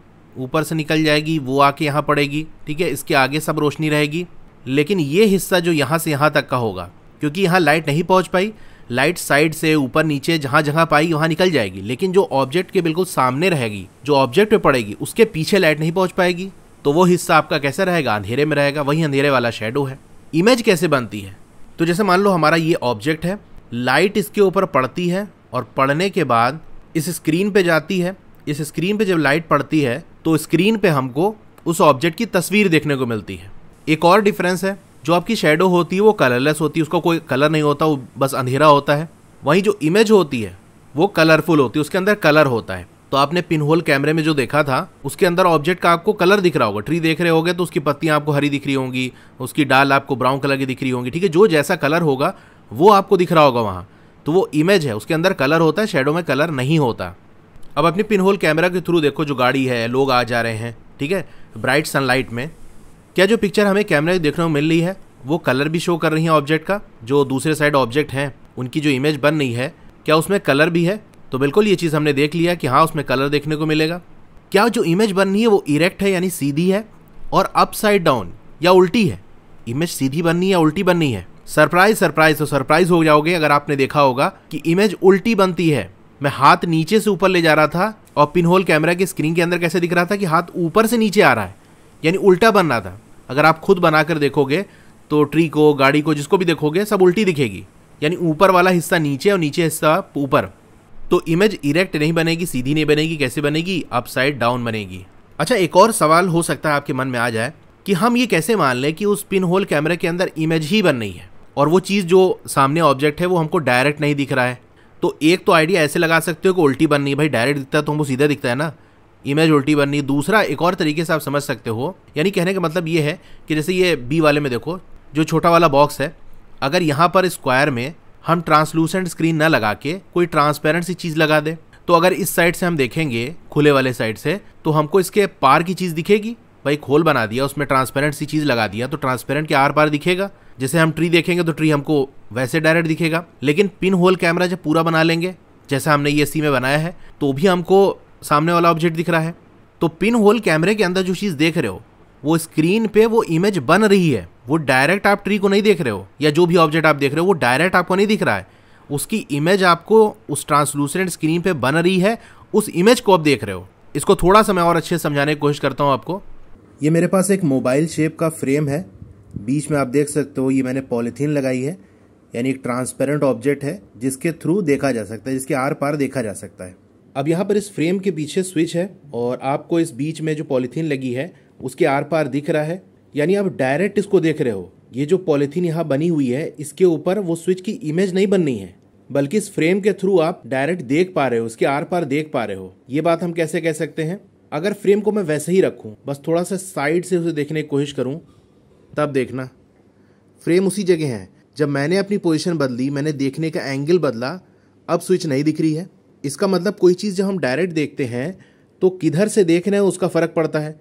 Speaker 1: ऊपर से निकल जाएगी वो आके यहाँ पड़ेगी ठीक है इसके आगे सब रोशनी रहेगी लेकिन ये हिस्सा जो यहाँ से यहाँ तक का होगा क्योंकि यहाँ लाइट नहीं पहुँच पाई लाइट साइड से ऊपर नीचे जहाँ जहाँ पाई वहाँ निकल जाएगी लेकिन जो ऑब्जेक्ट के बिल्कुल सामने रहेगी जो ऑब्जेक्ट पे पड़ेगी उसके पीछे लाइट नहीं पहुँच पाएगी तो वो हिस्सा आपका कैसे रहेगा अंधेरे में रहेगा वही अंधेरे वाला शेडो है इमेज कैसे बनती है तो जैसे मान लो हमारा ये ऑब्जेक्ट है लाइट इसके ऊपर पड़ती है और पड़ने के बाद इस स्क्रीन पे जाती है इस स्क्रीन पे जब लाइट पड़ती है तो स्क्रीन पे हमको उस ऑब्जेक्ट की तस्वीर देखने को मिलती है एक और डिफरेंस है जो आपकी शेडो होती है वो कलरलेस होती है उसका कोई कलर नहीं होता वो बस अंधेरा होता है वहीं जो इमेज होती है वो कलरफुल होती है उसके अंदर कलर होता है तो आपने पिन होल कैमरे में जो देखा था उसके अंदर ऑब्जेक्ट का आपको कलर दिख रहा होगा ट्री देख रहे होगे तो उसकी पत्तियां आपको हरी दिख रही होंगी उसकी डाल आपको ब्राउन कलर की दिख रही होंगी ठीक है जो जैसा कलर होगा वो आपको दिख रहा होगा वहाँ तो वो इमेज है उसके अंदर कलर होता है शेडो में कलर नहीं होता अब अपनी पिन होल कैमरा के थ्रू देखो जो गाड़ी है लोग आ जा रहे हैं ठीक है ब्राइट सनलाइट में क्या जो पिक्चर हमें कैमरे में देखने को मिल रही है वो कलर भी शो कर रही है ऑब्जेक्ट का जो दूसरे साइड ऑब्जेक्ट हैं उनकी जो इमेज बन रही है क्या उसमें कलर भी है तो बिल्कुल ये चीज़ हमने देख लिया कि हाँ उसमें कलर देखने को मिलेगा क्या जो इमेज बन रही है वो इरेक्ट है यानी सीधी है और अप साइड डाउन या उल्टी है इमेज सीधी बननी है उल्टी बननी है सरप्राइज सरप्राइज तो सरप्राइज हो जाओगे अगर आपने देखा होगा कि इमेज उल्टी बनती है मैं हाथ नीचे से ऊपर ले जा रहा था और पिन होल कैमरा के स्क्रीन के अंदर कैसे दिख रहा था कि हाथ ऊपर से नीचे आ रहा है यानी उल्टा बन रहा था अगर आप खुद बनाकर देखोगे तो ट्री को गाड़ी को जिसको भी देखोगे सब उल्टी दिखेगी यानी ऊपर वाला हिस्सा नीचे और नीचे हिस्सा ऊपर तो इमेज इरेक्ट नहीं बनेगी सीधी नहीं बनेगी कैसे बनेगी अपसाइड डाउन बनेगी अच्छा एक और सवाल हो सकता है आपके मन में आ जाए कि हम ये कैसे मान लें कि उस पिन होल कैमरे के अंदर इमेज ही बन रही है और वो चीज़ जो सामने ऑब्जेक्ट है वो हमको डायरेक्ट नहीं दिख रहा है तो एक तो आइडिया ऐसे लगा सकते हो कि उल्टी बन रही है भाई डायरेक्ट दिखता है तो हमको सीधा दिखता है ना इमेज उल्टी बननी दूसरा एक और तरीके से आप समझ सकते हो यानी कहने का मतलब ये है कि जैसे ये बी वाले में देखो जो छोटा वाला बॉक्स है अगर यहाँ पर स्क्वायर में हम ट्रांसलूसेंट स्क्रीन ना लगा के कोई ट्रांसपेरेंट सी चीज़ लगा दें तो अगर इस साइड से हम देखेंगे खुले वाले साइड से तो हमको इसके पार की चीज़ दिखेगी भाई खोल बना दिया उसमें ट्रांसपेरेंट सी चीज़ लगा दिया तो ट्रांसपेरेंट के आर पार दिखेगा जैसे हम ट्री देखेंगे तो ट्री हमको वैसे डायरेक्ट दिखेगा लेकिन पिन होल कैमरा जब पूरा बना लेंगे जैसा हमने ये सी में बनाया है तो भी हमको सामने वाला ऑब्जेक्ट दिख रहा है तो पिन होल कैमरे के अंदर जो चीज़ देख रहे हो वो स्क्रीन पे वो इमेज बन रही है वो डायरेक्ट आप ट्री को नहीं देख रहे हो या जो भी ऑब्जेक्ट आप देख रहे हो वो डायरेक्ट आपको नहीं दिख रहा है उसकी इमेज आपको उस ट्रांसलूसेंट स्क्रीन पे बन रही है उस इमेज को आप देख रहे हो इसको थोड़ा सा मैं और अच्छे से समझाने की कोशिश करता हूँ आपको ये मेरे पास एक मोबाइल शेप का फ्रेम है बीच में आप देख सकते हो ये मैंने पॉलीथीन लगाई है यानी एक ट्रांसपेरेंट ऑब्जेक्ट है जिसके थ्रू देखा जा सकता है जिसके आर पार देखा जा सकता है अब यहाँ पर इस फ्रेम के पीछे स्विच है और आपको इस बीच में जो पॉलीथीन लगी है उसके आर पार दिख रहा है यानी आप डायरेक्ट इसको देख रहे हो ये जो पॉलीथीन यहाँ बनी हुई है इसके ऊपर वो स्विच की इमेज नहीं बननी है बल्कि इस फ्रेम के थ्रू आप डायरेक्ट देख पा रहे हो उसके आर पार देख पा रहे हो ये बात हम कैसे कह सकते हैं अगर फ्रेम को मैं वैसे ही रखूँ बस थोड़ा सा साइड से उसे देखने की कोशिश करूँ तब देखना फ्रेम उसी जगह है जब मैंने अपनी पोजिशन बदली मैंने देखने का एंगल बदला अब स्विच नहीं दिख रही है इसका मतलब कोई चीज़ जब हम डायरेक्ट देखते हैं तो किधर से देख रहे हैं उसका फ़र्क पड़ता है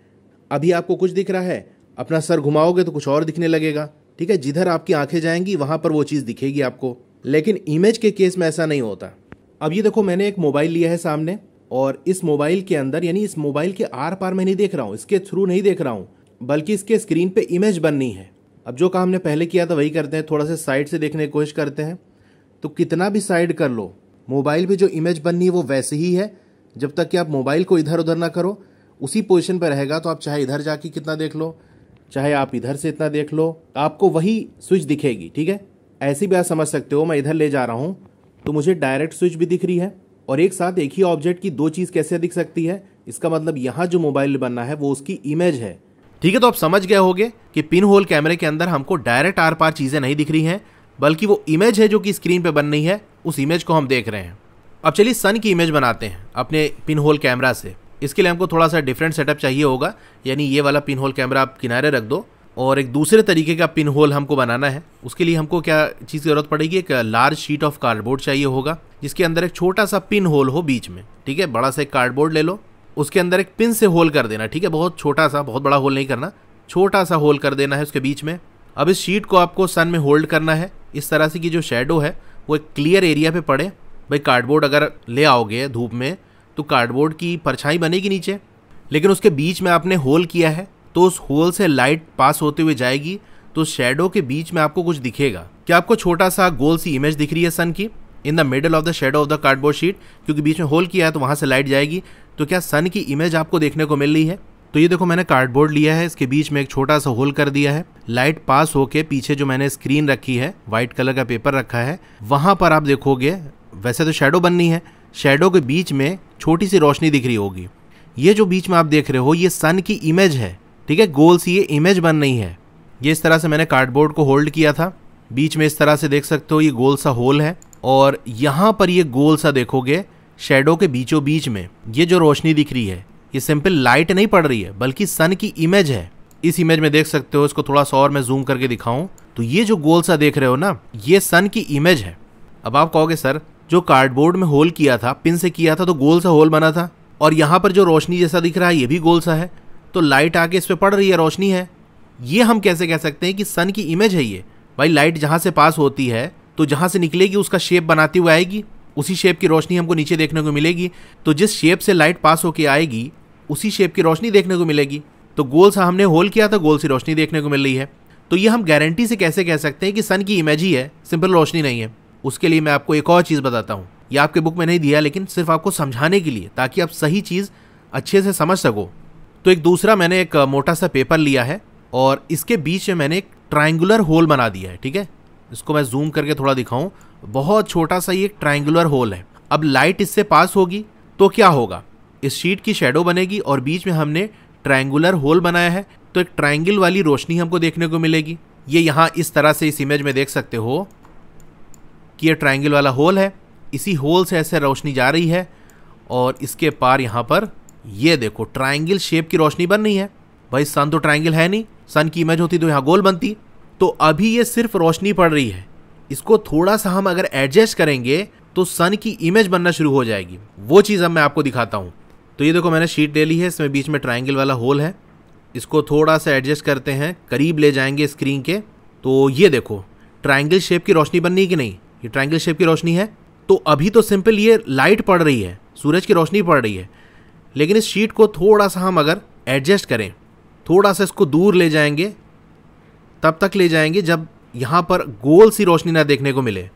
Speaker 1: अभी आपको कुछ दिख रहा है अपना सर घुमाओगे तो कुछ और दिखने लगेगा ठीक है जिधर आपकी आंखें जाएंगी वहाँ पर वो चीज़ दिखेगी आपको लेकिन इमेज के केस में ऐसा नहीं होता अब ये देखो मैंने एक मोबाइल लिया है सामने और इस मोबाइल के अंदर यानी इस मोबाइल के आर पार मैं नहीं देख रहा हूँ इसके थ्रू नहीं देख रहा हूँ बल्कि इसके स्क्रीन पे इमेज बननी है अब जो काम हमने पहले किया था वही करते हैं थोड़ा सा साइड से देखने की कोशिश करते हैं तो कितना भी साइड कर लो मोबाइल पे जो इमेज बननी है वो वैसे ही है जब तक कि आप मोबाइल को इधर उधर ना करो उसी पोजिशन पर रहेगा तो आप चाहे इधर जाके कितना देख लो चाहे आप इधर से इतना देख लो आपको वही स्विच दिखेगी ठीक है ऐसी भी आप समझ सकते हो मैं इधर ले जा रहा हूँ तो मुझे डायरेक्ट स्विच भी दिख रही है और एक साथ एक ही ऑब्जेक्ट की दो चीज़ कैसे दिख सकती है इसका मतलब यहाँ जो मोबाइल बनना है वो उसकी इमेज है ठीक है तो आप समझ गए होगे कि पिन होल कैमरे के अंदर हमको डायरेक्ट आर पार चीज़ें नहीं दिख रही हैं बल्कि वो इमेज है जो कि स्क्रीन पे बन रही है उस इमेज को हम देख रहे हैं अब चलिए सन की इमेज बनाते हैं अपने पिन होल कैमरा से इसके लिए हमको थोड़ा सा डिफरेंट सेटअप चाहिए होगा यानी ये वाला पिन होल कैमरा आप किनारे रख दो और एक दूसरे तरीके का पिन होल हमको बनाना है उसके लिए हमको क्या चीज़ की ज़रूरत पड़ेगी एक लार्ज शीट ऑफ कार्डबोर्ड चाहिए होगा जिसके अंदर एक छोटा सा पिन होल हो बीच में ठीक है बड़ा सा एक कार्डबोर्ड ले लो उसके अंदर एक पिन से होल कर देना ठीक है बहुत छोटा सा बहुत बड़ा होल नहीं करना छोटा सा होल कर देना है उसके बीच में अब इस शीट को आपको सन में होल्ड करना है इस तरह से कि जो शेडो है वो एक क्लियर एरिया पे पड़े भाई कार्डबोर्ड अगर ले आओगे धूप में तो कार्डबोर्ड की परछाई बनेगी नीचे लेकिन उसके बीच में आपने होल किया है तो उस होल से लाइट पास होते हुए जाएगी तो शेडो के बीच में आपको कुछ दिखेगा क्या आपको छोटा सा गोल सी इमेज दिख रही है सन की in the middle of the shadow of the cardboard sheet क्योंकि बीच में होल किया है तो वहाँ से लाइट जाएगी तो क्या सन की इमेज आपको देखने को मिल रही है तो ये देखो मैंने कार्डबोर्ड लिया है इसके बीच में एक छोटा सा होल कर दिया है लाइट पास होके पीछे जो मैंने स्क्रीन रखी है व्हाइट कलर का पेपर रखा है वहां पर आप देखोगे वैसे तो शेडो बननी है शेडो के बीच में छोटी सी रोशनी दिख रही होगी ये जो बीच में आप देख रहे हो ये सन की इमेज है ठीक है गोल सी ये इमेज बन रही है ये इस तरह से मैंने कार्डबोर्ड को होल्ड किया था बीच में इस तरह से देख सकते हो ये गोल सा होल है और यहाँ पर ये गोल सा देखोगे शेडो के बीचों बीच में ये जो रोशनी दिख रही है ये सिंपल लाइट नहीं पड़ रही है बल्कि सन की इमेज है इस इमेज में देख सकते हो इसको थोड़ा सा और मैं जूम करके दिखाऊं तो ये जो गोल सा देख रहे हो ना ये सन की इमेज है अब आप कहोगे सर जो कार्डबोर्ड में होल किया था पिन से किया था तो गोल सा होल बना था और यहाँ पर जो रोशनी जैसा दिख रहा है ये भी गोल सा है तो लाइट आके इस पर पड़ रही है रोशनी है ये हम कैसे कह सकते हैं कि सन की इमेज है ये भाई लाइट जहाँ से पास होती है तो जहाँ से निकलेगी उसका शेप बनाती हुई आएगी उसी शेप की रोशनी हमको नीचे देखने को मिलेगी तो जिस शेप से लाइट पास होकर आएगी उसी शेप की रोशनी देखने को मिलेगी तो गोल सा हमने होल किया था गोल सी रोशनी देखने को मिल रही है तो ये हम गारंटी से कैसे कह सकते हैं कि सन की इमेज ही है सिंपल रोशनी नहीं है उसके लिए मैं आपको एक और चीज़ बताता हूँ ये आपके बुक में नहीं दिया लेकिन सिर्फ आपको समझाने के लिए ताकि आप सही चीज़ अच्छे से समझ सको तो एक दूसरा मैंने एक मोटा सा पेपर लिया है और इसके बीच में मैंने एक ट्राइंगुलर होल बना दिया है ठीक है इसको मैं जूम करके थोड़ा दिखाऊं बहुत छोटा सा ये एक ट्राइंगुलर होल है अब लाइट इससे पास होगी तो क्या होगा इस शीट की शेडो बनेगी और बीच में हमने ट्राइंगुलर होल बनाया है तो एक ट्राइंगल वाली रोशनी हमको देखने को मिलेगी ये यहाँ इस तरह से इस इमेज में देख सकते हो कि ये ट्राइंगल वाला होल है इसी होल से ऐसे रोशनी जा रही है और इसके पार यहाँ पर ये देखो ट्राइंगल शेप की रोशनी बन रही है भाई सन तो ट्राइंगल है नहीं सन की इमेज होती तो यहाँ गोल बनती तो अभी ये सिर्फ रोशनी पड़ रही है इसको थोड़ा सा हम अगर एडजस्ट करेंगे तो सन की इमेज बनना शुरू हो जाएगी वो चीज़ अब मैं आपको दिखाता हूँ तो ये देखो मैंने शीट ले ली है इसमें बीच में ट्राइंगल वाला होल है इसको थोड़ा सा एडजस्ट करते हैं करीब ले जाएंगे स्क्रीन के तो ये देखो ट्राइंगल शेप की रोशनी बननी कि नहीं ये ट्राइंगल शेप की रोशनी है तो अभी तो सिंपल ये लाइट पड़ रही है सूरज की रोशनी पड़ रही है लेकिन इस शीट को थोड़ा सा हम अगर एडजस्ट करें थोड़ा सा इसको दूर ले जाएंगे तब तक ले जाएंगे जब यहाँ पर गोल सी रोशनी ना देखने को मिले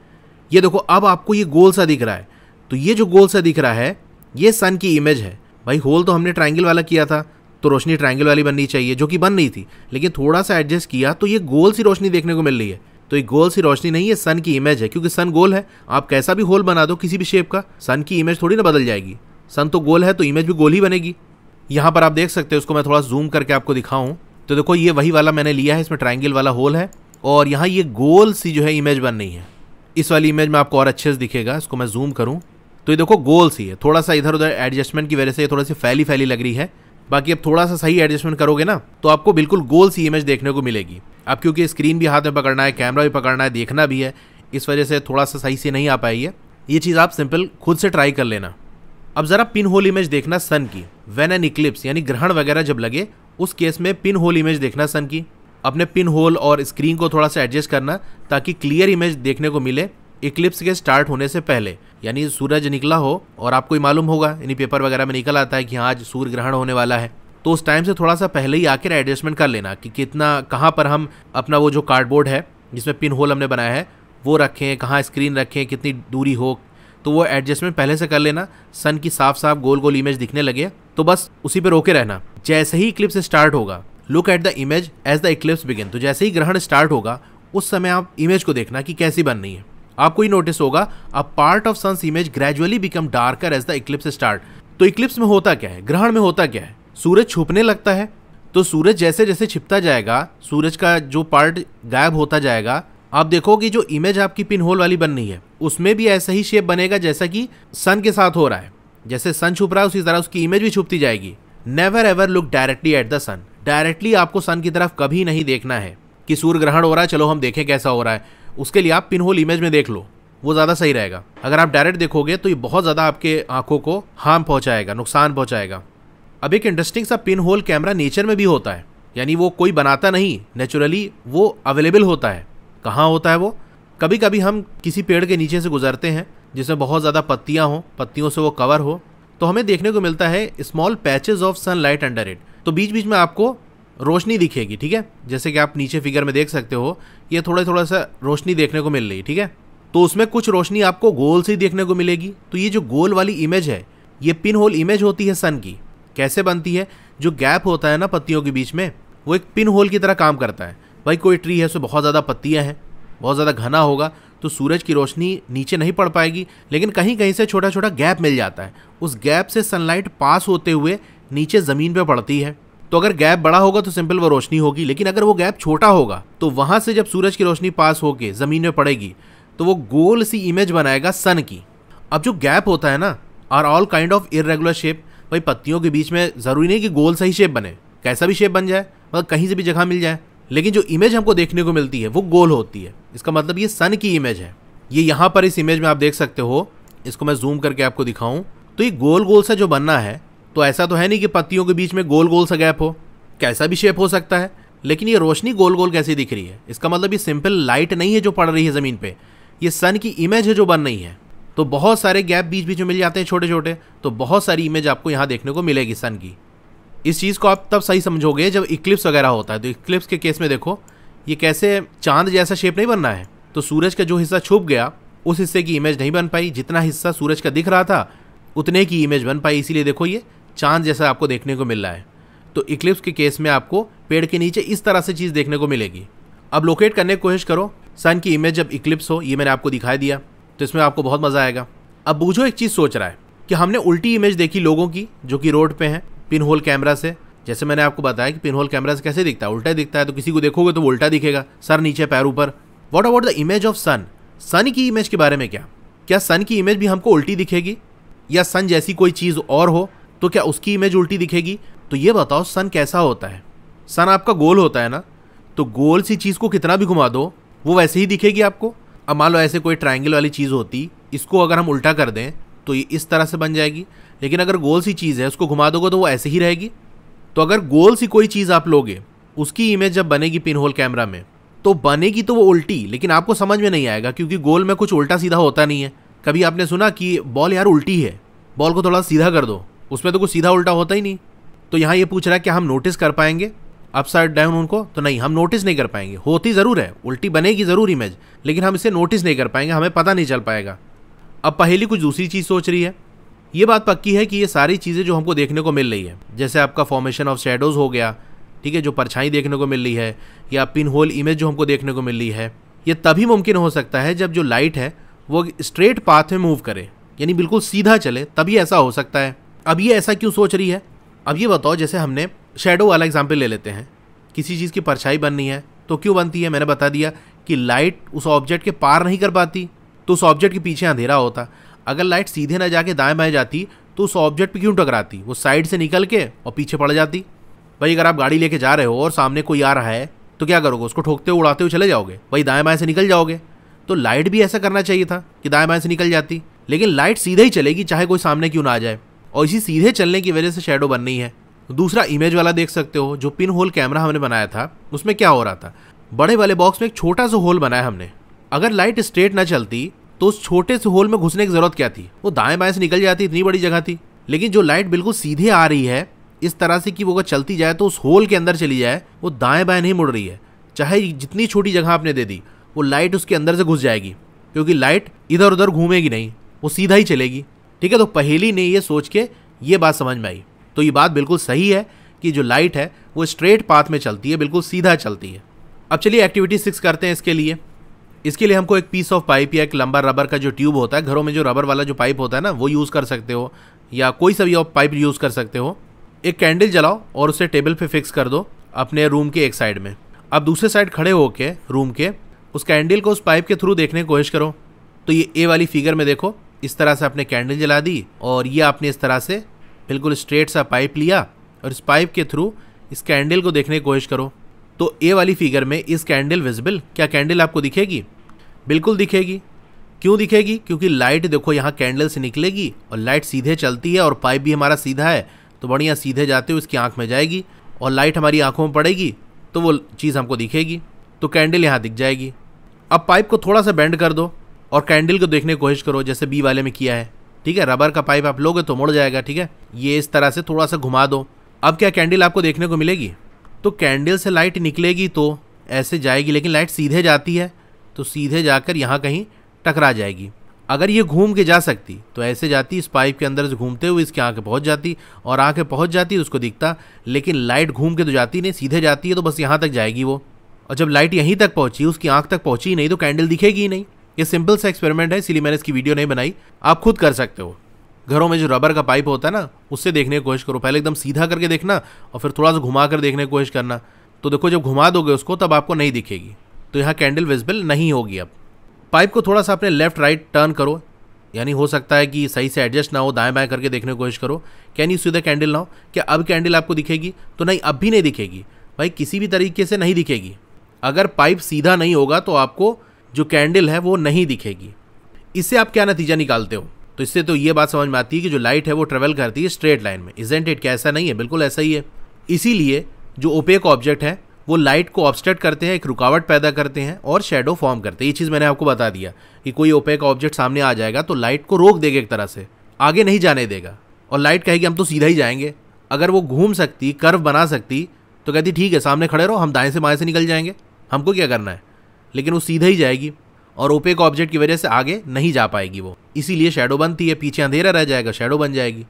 Speaker 1: ये देखो अब आपको ये गोल सा दिख रहा है तो ये जो गोल सा दिख रहा है ये सन की इमेज है भाई होल तो हमने ट्राइंगल वाला किया था तो रोशनी ट्राइंगल वाली बननी चाहिए जो कि बन नहीं थी लेकिन थोड़ा सा एडजस्ट किया तो ये गोल सी रोशनी देखने को मिल रही है तो ये गोल सी रोशनी नहीं है सन की इमेज है क्योंकि सन गोल है आप कैसा भी होल बना दो किसी भी शेप का सन की इमेज थोड़ी ना बदल जाएगी सन तो गोल है तो इमेज भी गोल ही बनेगी यहाँ पर आप देख सकते हैं उसको मैं थोड़ा जूम करके आपको दिखाऊं तो देखो ये वही वाला मैंने लिया है इसमें ट्राइंगल वाला होल है और यहाँ ये गोल सी जो है इमेज बन रही है इस वाली इमेज में आपको और अच्छे से दिखेगा इसको मैं जूम करूँ तो ये देखो गोल सी है थोड़ा सा इधर उधर एडजस्टमेंट की वजह से थोड़ी सी फैली फैली लग रही है बाकी अब थोड़ा सा सही एडजस्टमेंट करोगे ना तो आपको बिल्कुल गोल सी इमेज देखने को मिलेगी अब क्योंकि स्क्रीन भी हाथ में पकड़ना है कैमरा भी पकड़ना है देखना भी है इस वजह से थोड़ा सा सही से नहीं आ पाई है ये चीज़ आप सिंपल खुद से ट्राई कर लेना अब ज़रा पिन होल इमेज देखना सन की वेन एन इक्लिप्स यानी ग्रहण वगैरह जब लगे उस केस में पिन होल इमेज देखना सन की अपने पिन होल और स्क्रीन को थोड़ा सा एडजस्ट करना ताकि क्लियर इमेज देखने को मिले इक्लिप्स के स्टार्ट होने से पहले यानी सूरज निकला हो और आपको ही मालूम होगा यानी पेपर वगैरह में निकल आता है कि हाँ आज सूर्य ग्रहण होने वाला है तो उस टाइम से थोड़ा सा पहले ही आकर एडजस्टमेंट कर लेना कि कितना कहाँ पर हम अपना वो जो कार्डबोर्ड है जिसमें पिन होल हमने बनाया है वो रखें कहाँ स्क्रीन रखें कितनी दूरी हो तो वो एडजस्टमेंट पहले से कर लेना सन की साफ साफ गोल गोल इमेज दिखने लगे तो बस उसी पर रोके रहना जैसे ही से स्टार्ट होगा look at the image as the eclipse begin तो जैसे ही ग्रहण स्टार्ट होगा उस समय आप इमेज को देखना कि कैसी बन रही है आपको ही नोटिस होगा a part of sun's image gradually become darker as the eclipse start तो इक्लिप्स में होता क्या है ग्रहण में होता क्या है सूरज छुपने लगता है तो सूरज जैसे जैसे छिपता जाएगा सूरज का जो पार्ट गायब होता जाएगा आप देखोगे जो इमेज आपकी पिन होल वाली बन रही है उसमें भी ऐसा ही शेप बनेगा जैसा कि सन के साथ हो रहा है जैसे सन छुप रहा है उसी तरह उसकी इमेज भी छुपती जाएगी never ever look directly at the sun directly आपको सन की तरफ कभी नहीं देखना है कि सूर्य ग्रहण हो रहा है चलो हम देखें कैसा हो रहा है उसके लिए आप पिन होल इमेज में देख लो वो ज़्यादा सही रहेगा अगर आप डायरेक्ट देखोगे तो ये बहुत ज़्यादा आपके आंखों को हार्म पहुंचाएगा नुकसान पहुंचाएगा अब एक इंटरेस्टिंग सा पिन होल कैमरा नेचर में भी होता है यानी वो कोई बनाता नहीं नेचुरली वो अवेलेबल होता है कहाँ होता है वो कभी कभी हम किसी पेड़ के नीचे से गुजरते हैं जिसमें बहुत ज़्यादा पत्तियाँ हों पत्तियों से वो कवर हो तो हमें देखने को मिलता है small patches of sunlight under it तो बीच बीच में आपको रोशनी दिखेगी ठीक है जैसे कि आप नीचे फिगर में देख सकते हो ये थोड़ा थोड़ा सा रोशनी देखने को मिल रही ठीक है तो उसमें कुछ रोशनी आपको गोल से देखने को मिलेगी तो ये जो गोल वाली इमेज है ये पिन होल इमेज होती है सन की कैसे बनती है जो गैप होता है ना पत्तियों के बीच में वो एक पिन होल की तरह काम करता है भाई कोई ट्री है उसमें बहुत ज़्यादा पत्तियाँ हैं बहुत ज़्यादा घना होगा तो सूरज की रोशनी नीचे नहीं पड़ पाएगी लेकिन कहीं कहीं से छोटा छोटा गैप मिल जाता है उस गैप से सनलाइट पास होते हुए नीचे ज़मीन पर पड़ती है तो अगर गैप बड़ा होगा तो सिंपल वो रोशनी होगी लेकिन अगर वो गैप छोटा होगा तो वहाँ से जब सूरज की रोशनी पास होके ज़मीन में पड़ेगी तो वो गोल सी इमेज बनाएगा सन की अब जो गैप होता है ना are all kind of irregular shape भाई पत्तियों के बीच में ज़रूरी नहीं कि गोल सही शेप बने कैसा भी शेप बन जाए मतलब कहीं से भी जगह मिल जाए लेकिन जो इमेज हमको देखने को मिलती है वो गोल होती है इसका मतलब ये सन की इमेज है ये यहाँ पर इस इमेज में आप देख सकते हो इसको मैं जूम करके आपको दिखाऊं तो ये गोल गोल सा जो बनना है तो ऐसा तो है नहीं कि पत्तियों के बीच में गोल गोल सा गैप हो कैसा भी शेप हो सकता है लेकिन ये रोशनी गोल गोल कैसी दिख रही है इसका मतलब ये सिंपल लाइट नहीं है जो पड़ रही है ज़मीन पर ये सन की इमेज है जो बन रही है तो बहुत सारे गैप बीच बीच में मिल जाते हैं छोटे छोटे तो बहुत सारी इमेज आपको यहाँ देखने को मिलेगी सन की इस चीज़ को आप तब सही समझोगे जब इक्लिप्स वगैरह होता है तो इक्लिप्स के केस में देखो ये कैसे चांद जैसा शेप नहीं बनना है तो सूरज का जो हिस्सा छुप गया उस हिस्से की इमेज नहीं बन पाई जितना हिस्सा सूरज का दिख रहा था उतने की इमेज बन पाई इसीलिए देखो ये चांद जैसा आपको देखने को मिल रहा है तो इक्लिप्स के केस में आपको पेड़ के नीचे इस तरह से चीज़ देखने को मिलेगी अब लोकेट करने की कोशिश करो सन की इमेज जब इक्लिप्स हो ये मैंने आपको दिखाई दिया तो इसमें आपको बहुत मज़ा आएगा अब बूझो एक चीज़ सोच रहा है कि हमने उल्टी इमेज देखी लोगों की जो कि रोड पे हैं पिन होल कैमरा से जैसे मैंने आपको बताया कि पिन होल कैमरा से कैसे दिखता है उल्टा दिखता है तो किसी को देखोगे तो उल्टा दिखेगा सर नीचे पैर ऊपर what about the image of sun sun की इमेज के बारे में क्या क्या सन की इमेज भी हमको उल्टी दिखेगी या सन जैसी कोई चीज़ और हो तो क्या उसकी इमेज उल्टी दिखेगी तो ये बताओ सन कैसा होता है सन आपका गोल होता है ना तो गोल सी चीज़ को कितना भी घुमा दो वो वैसे ही दिखेगी आपको अब मान लो ऐसे कोई ट्राइंगल वाली चीज़ होती इसको अगर हम उल्टा कर दें तो ये इस तरह से बन जाएगी लेकिन अगर गोल सी चीज़ है उसको घुमा दोगे तो वो ऐसे ही रहेगी तो अगर गोल सी कोई चीज़ आप लोगे उसकी इमेज जब बनेगी पिन होल कैमरा में तो बनेगी तो वो उल्टी लेकिन आपको समझ में नहीं आएगा क्योंकि गोल में कुछ उल्टा सीधा होता नहीं है कभी आपने सुना कि बॉल यार उल्टी है बॉल को थोड़ा सीधा कर दो उसमें तो कुछ सीधा उल्टा होता ही नहीं तो यहाँ ये पूछ रहा है कि हम नोटिस कर पाएंगे अपसाइड डाउन उनको तो नहीं हम नोटिस नहीं कर पाएंगे होती ज़रूर है उल्टी बनेगी ज़रूर इमेज लेकिन हम इसे नोटिस नहीं कर पाएंगे हमें पता नहीं चल पाएगा अब पहली कुछ दूसरी चीज़ सोच रही है ये बात पक्की है कि ये सारी चीज़ें जो हमको देखने को मिल रही है जैसे आपका फॉर्मेशन ऑफ शेडोज़ हो गया ठीक है जो परछाई देखने को मिल रही है या पिन होल इमेज जो हमको देखने को मिल रही है ये तभी मुमकिन हो सकता है जब जो लाइट है वो स्ट्रेट पाथ में मूव करे यानी बिल्कुल सीधा चले तभी ऐसा हो सकता है अब ये ऐसा क्यों सोच रही है अब ये बताओ जैसे हमने शेडो वाला एग्जाम्पल ले लेते हैं किसी चीज़ की परछाई बननी है तो क्यों बनती है मैंने बता दिया कि लाइट उस ऑब्जेक्ट के पार नहीं कर पाती तो उस ऑब्जेक्ट के पीछे अंधेरा होता अगर लाइट सीधे ना जाके दाएं बाएं जाती तो उस ऑब्जेक्ट पे क्यों टकराती वो साइड से निकल के और पीछे पड़ जाती भाई अगर आप गाड़ी लेके जा रहे हो और सामने कोई आ रहा है तो क्या करोगे उसको ठोकते उड़ाते हुए चले जाओगे भाई दाएं बाएं से निकल जाओगे तो लाइट भी ऐसा करना चाहिए था कि दाएं बाएं से निकल जाती लेकिन लाइट सीधे ही चलेगी चाहे कोई सामने क्यों ना आ जाए और इसी सीधे चलने की वजह से शेडो बन रही है दूसरा इमेज वाला देख सकते हो जो पिन होल कैमरा हमने बनाया था उसमें क्या हो रहा था बड़े वाले बॉक्स में एक छोटा सा होल बनाया हमने अगर लाइट स्ट्रेट ना चलती तो उस छोटे से होल में घुसने की जरूरत क्या थी वो दाएं बाएं से निकल जाती इतनी बड़ी जगह थी लेकिन जो लाइट बिल्कुल सीधे आ रही है इस तरह से कि वो अगर चलती जाए तो उस होल के अंदर चली जाए वो दाएं बाएं नहीं मुड़ रही है चाहे जितनी छोटी जगह आपने दे दी वो लाइट उसके अंदर से घुस जाएगी क्योंकि लाइट इधर उधर घूमेगी नहीं वो सीधा ही चलेगी ठीक है तो पहेली ने ये सोच के ये बात समझ में आई तो ये बात बिल्कुल सही है कि जो लाइट है वो स्ट्रेट पाथ में चलती है बिल्कुल सीधा चलती है अब चलिए एक्टिविटी सिक्स करते हैं इसके लिए इसके लिए हमको एक पीस ऑफ पाइप या एक लंबा रबर का जो ट्यूब होता है घरों में जो रबर वाला जो पाइप होता है ना वो यूज़ कर सकते हो या कोई सा भी आप पाइप यूज़ कर सकते हो एक कैंडल जलाओ और उसे टेबल पे फिक्स कर दो अपने रूम के एक साइड में अब दूसरे साइड खड़े होके रूम के उस कैंडल को उस पाइप के थ्रू देखने की कोशिश करो तो ये ए वाली फिगर में देखो इस तरह से आपने कैंडल जला दी और ये आपने इस तरह से बिल्कुल स्ट्रेट सा पाइप लिया और इस पाइप के थ्रू इस कैंडल को देखने की कोशिश करो तो ए वाली फिगर में इस कैंडल विजिबल क्या कैंडल आपको दिखेगी बिल्कुल दिखेगी क्यों दिखेगी क्योंकि लाइट देखो यहाँ कैंडल से निकलेगी और लाइट सीधे चलती है और पाइप भी हमारा सीधा है तो बढ़िया सीधे जाते हुए इसकी आँख में जाएगी और लाइट हमारी आँखों में पड़ेगी तो वो चीज़ हमको दिखेगी तो कैंडल यहाँ दिख जाएगी अब पाइप को थोड़ा सा बेंड कर दो और कैंडल को देखने की कोशिश करो जैसे बी वाले में किया है ठीक है रबर का पाइप आप लोगे तो मुड़ जाएगा ठीक है ये इस तरह से थोड़ा सा घुमा दो अब क्या कैंडल आपको देखने को मिलेगी तो कैंडल से लाइट निकलेगी तो ऐसे जाएगी लेकिन लाइट सीधे जाती है तो सीधे जाकर यहाँ कहीं टकरा जाएगी अगर ये घूम के जा सकती तो ऐसे जाती इस पाइप के अंदर से घूमते हुए इसके आँखें पहुँच जाती और आँखें पहुँच जाती उसको दिखता लेकिन लाइट घूम के तो जाती नहीं सीधे जाती है तो बस यहाँ तक जाएगी वो और जब लाइट यहीं तक पहुँची उसकी आँख तक पहुँची नहीं तो कैंडल दिखेगी ही नहीं ये सिंपल सा एक्सपेरिमेंट है इसीलिए मैंने इसकी वीडियो नहीं बनाई आप खुद कर सकते हो घरों में जो रबर का पाइप होता है ना उससे देखने की कोशिश करो पहले एकदम सीधा करके देखना और फिर थोड़ा सा घुमा कर देखने की कोशिश करना तो देखो जब घुमा दोगे उसको तब आपको नहीं दिखेगी तो यहाँ कैंडल विजिबल नहीं होगी अब पाइप को थोड़ा सा अपने लेफ्ट राइट टर्न करो यानी हो सकता है कि सही से एडजस्ट ना हो दाएं बाएं करके देखने की कोशिश करो can you see the candle हो क्या अब कैंडल आपको दिखेगी तो नहीं अब भी नहीं दिखेगी भाई किसी भी तरीके से नहीं दिखेगी अगर पाइप सीधा नहीं होगा तो आपको जो कैंडल है वो नहीं दिखेगी इससे आप क्या नतीजा निकालते हो तो इससे तो ये बात समझ में आती है कि जो लाइट है वो ट्रेवल करती है स्ट्रेट लाइन में इजेंट इट क्या ऐसा नहीं है बिल्कुल ऐसा ही है इसीलिए जो ओपेक ऑब्जेक्ट है वो लाइट को ऑब्स्टेट करते हैं एक रुकावट पैदा करते हैं और शेडो फॉर्म करते हैं ये चीज़ मैंने आपको बता दिया कि कोई ओपेक ऑब्जेक्ट सामने आ जाएगा तो लाइट को रोक देगा एक तरह से आगे नहीं जाने देगा और लाइट कहेगी हम तो सीधा ही जाएंगे अगर वो घूम सकती कर्व बना सकती तो कहती ठीक है सामने खड़े रहो हम दाएं से बाएं से निकल जाएंगे हमको क्या करना है लेकिन वो सीधा ही जाएगी और ओपेक ऑब्जेक्ट की वजह से आगे नहीं जा पाएगी वो इसीलिए शेडो बनती है पीछे अंधेरा रह जाएगा शेडो बन जाएगी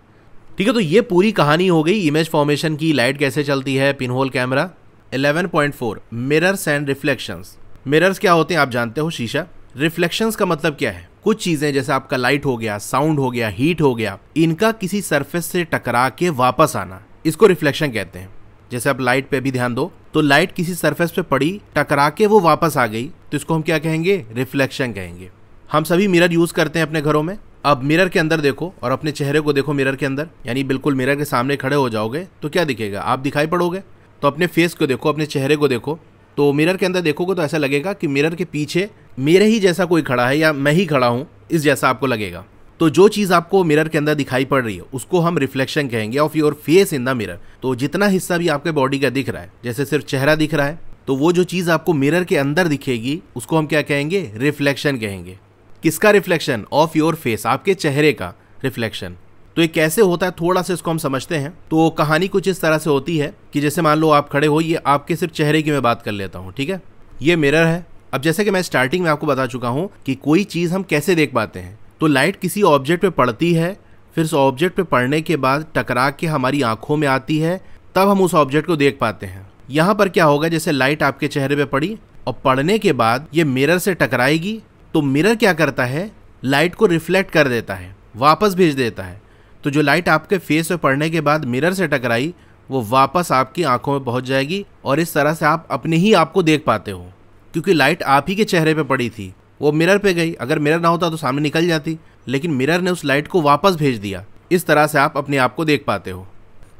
Speaker 1: ठीक है तो ये पूरी कहानी हो गई इमेज फॉर्मेशन की लाइट कैसे चलती है pin hole camera 11.4 mirrors and reflections mirrors क्या होते हैं आप जानते हो शीशा रिफ्लेक्शंस का मतलब क्या है कुछ चीजें जैसे आपका लाइट हो गया साउंड हो गया हीट हो गया इनका किसी सरफेस से टकरा के वापस आना इसको रिफ्लेक्शन कहते हैं जैसे आप लाइट पे भी ध्यान दो तो लाइट किसी सरफेस पे पड़ी टकरा के वो वापस आ गई तो इसको हम क्या कहेंगे रिफ्लेक्शन कहेंगे हम सभी मिरर यूज करते हैं अपने घरों में अब मिरर के अंदर देखो और अपने चेहरे को देखो मिरर के अंदर यानी बिल्कुल मिरर के सामने खड़े हो जाओगे तो क्या दिखेगा आप दिखाई पड़ोगे तो अपने फेस को देखो अपने चेहरे को देखो तो मिरर के अंदर देखोगे तो ऐसा लगेगा कि मिरर के पीछे मेरे ही जैसा कोई खड़ा है या मैं ही खड़ा हूँ इस जैसा आपको लगेगा तो जो चीज़ आपको मिरर के अंदर दिखाई पड़ रही है उसको हम रिफ्लेक्शन कहेंगे of your face in the mirror तो जितना हिस्सा भी आपके बॉडी का दिख रहा है जैसे सिर्फ चेहरा दिख रहा है तो वो जो चीज़ आपको मिरर के अंदर दिखेगी उसको हम क्या कहेंगे रिफ्लेक्शन कहेंगे किसका रिफ्लेक्शन ऑफ योर फेस आपके चेहरे का रिफ्लेक्शन तो ये कैसे होता है थोड़ा सा इसको हम समझते हैं तो कहानी कुछ इस तरह से होती है कि जैसे मान लो आप खड़े हो ये आपके सिर्फ चेहरे की मैं बात कर लेता हूँ ठीक है ये मिरर है अब जैसे कि मैं स्टार्टिंग में आपको बता चुका हूँ कि कोई चीज़ हम कैसे देख पाते हैं तो लाइट किसी ऑब्जेक्ट पे पड़ती है फिर उस ऑब्जेक्ट पे पड़ने के बाद टकरा के हमारी आंखों में आती है तब हम उस ऑब्जेक्ट को देख पाते हैं यहाँ पर क्या होगा जैसे लाइट आपके चेहरे पे पड़ी और पड़ने के बाद ये मिरर से टकराएगी तो मिरर क्या करता है लाइट को रिफ्लेक्ट कर देता है वापस भेज देता है तो जो लाइट आपके फेस पे पड़ने के बाद मिरर से टकराई वो वापस आपकी आंखों में पहुंच जाएगी और इस तरह से आप अपने ही आप को देख पाते हो क्योंकि लाइट आप ही के चेहरे पे पड़ी थी वो मिरर पे गई अगर मिरर ना होता तो सामने निकल जाती लेकिन मिरर ने उस लाइट को वापस भेज दिया इस तरह से आप अपने आप को देख पाते हो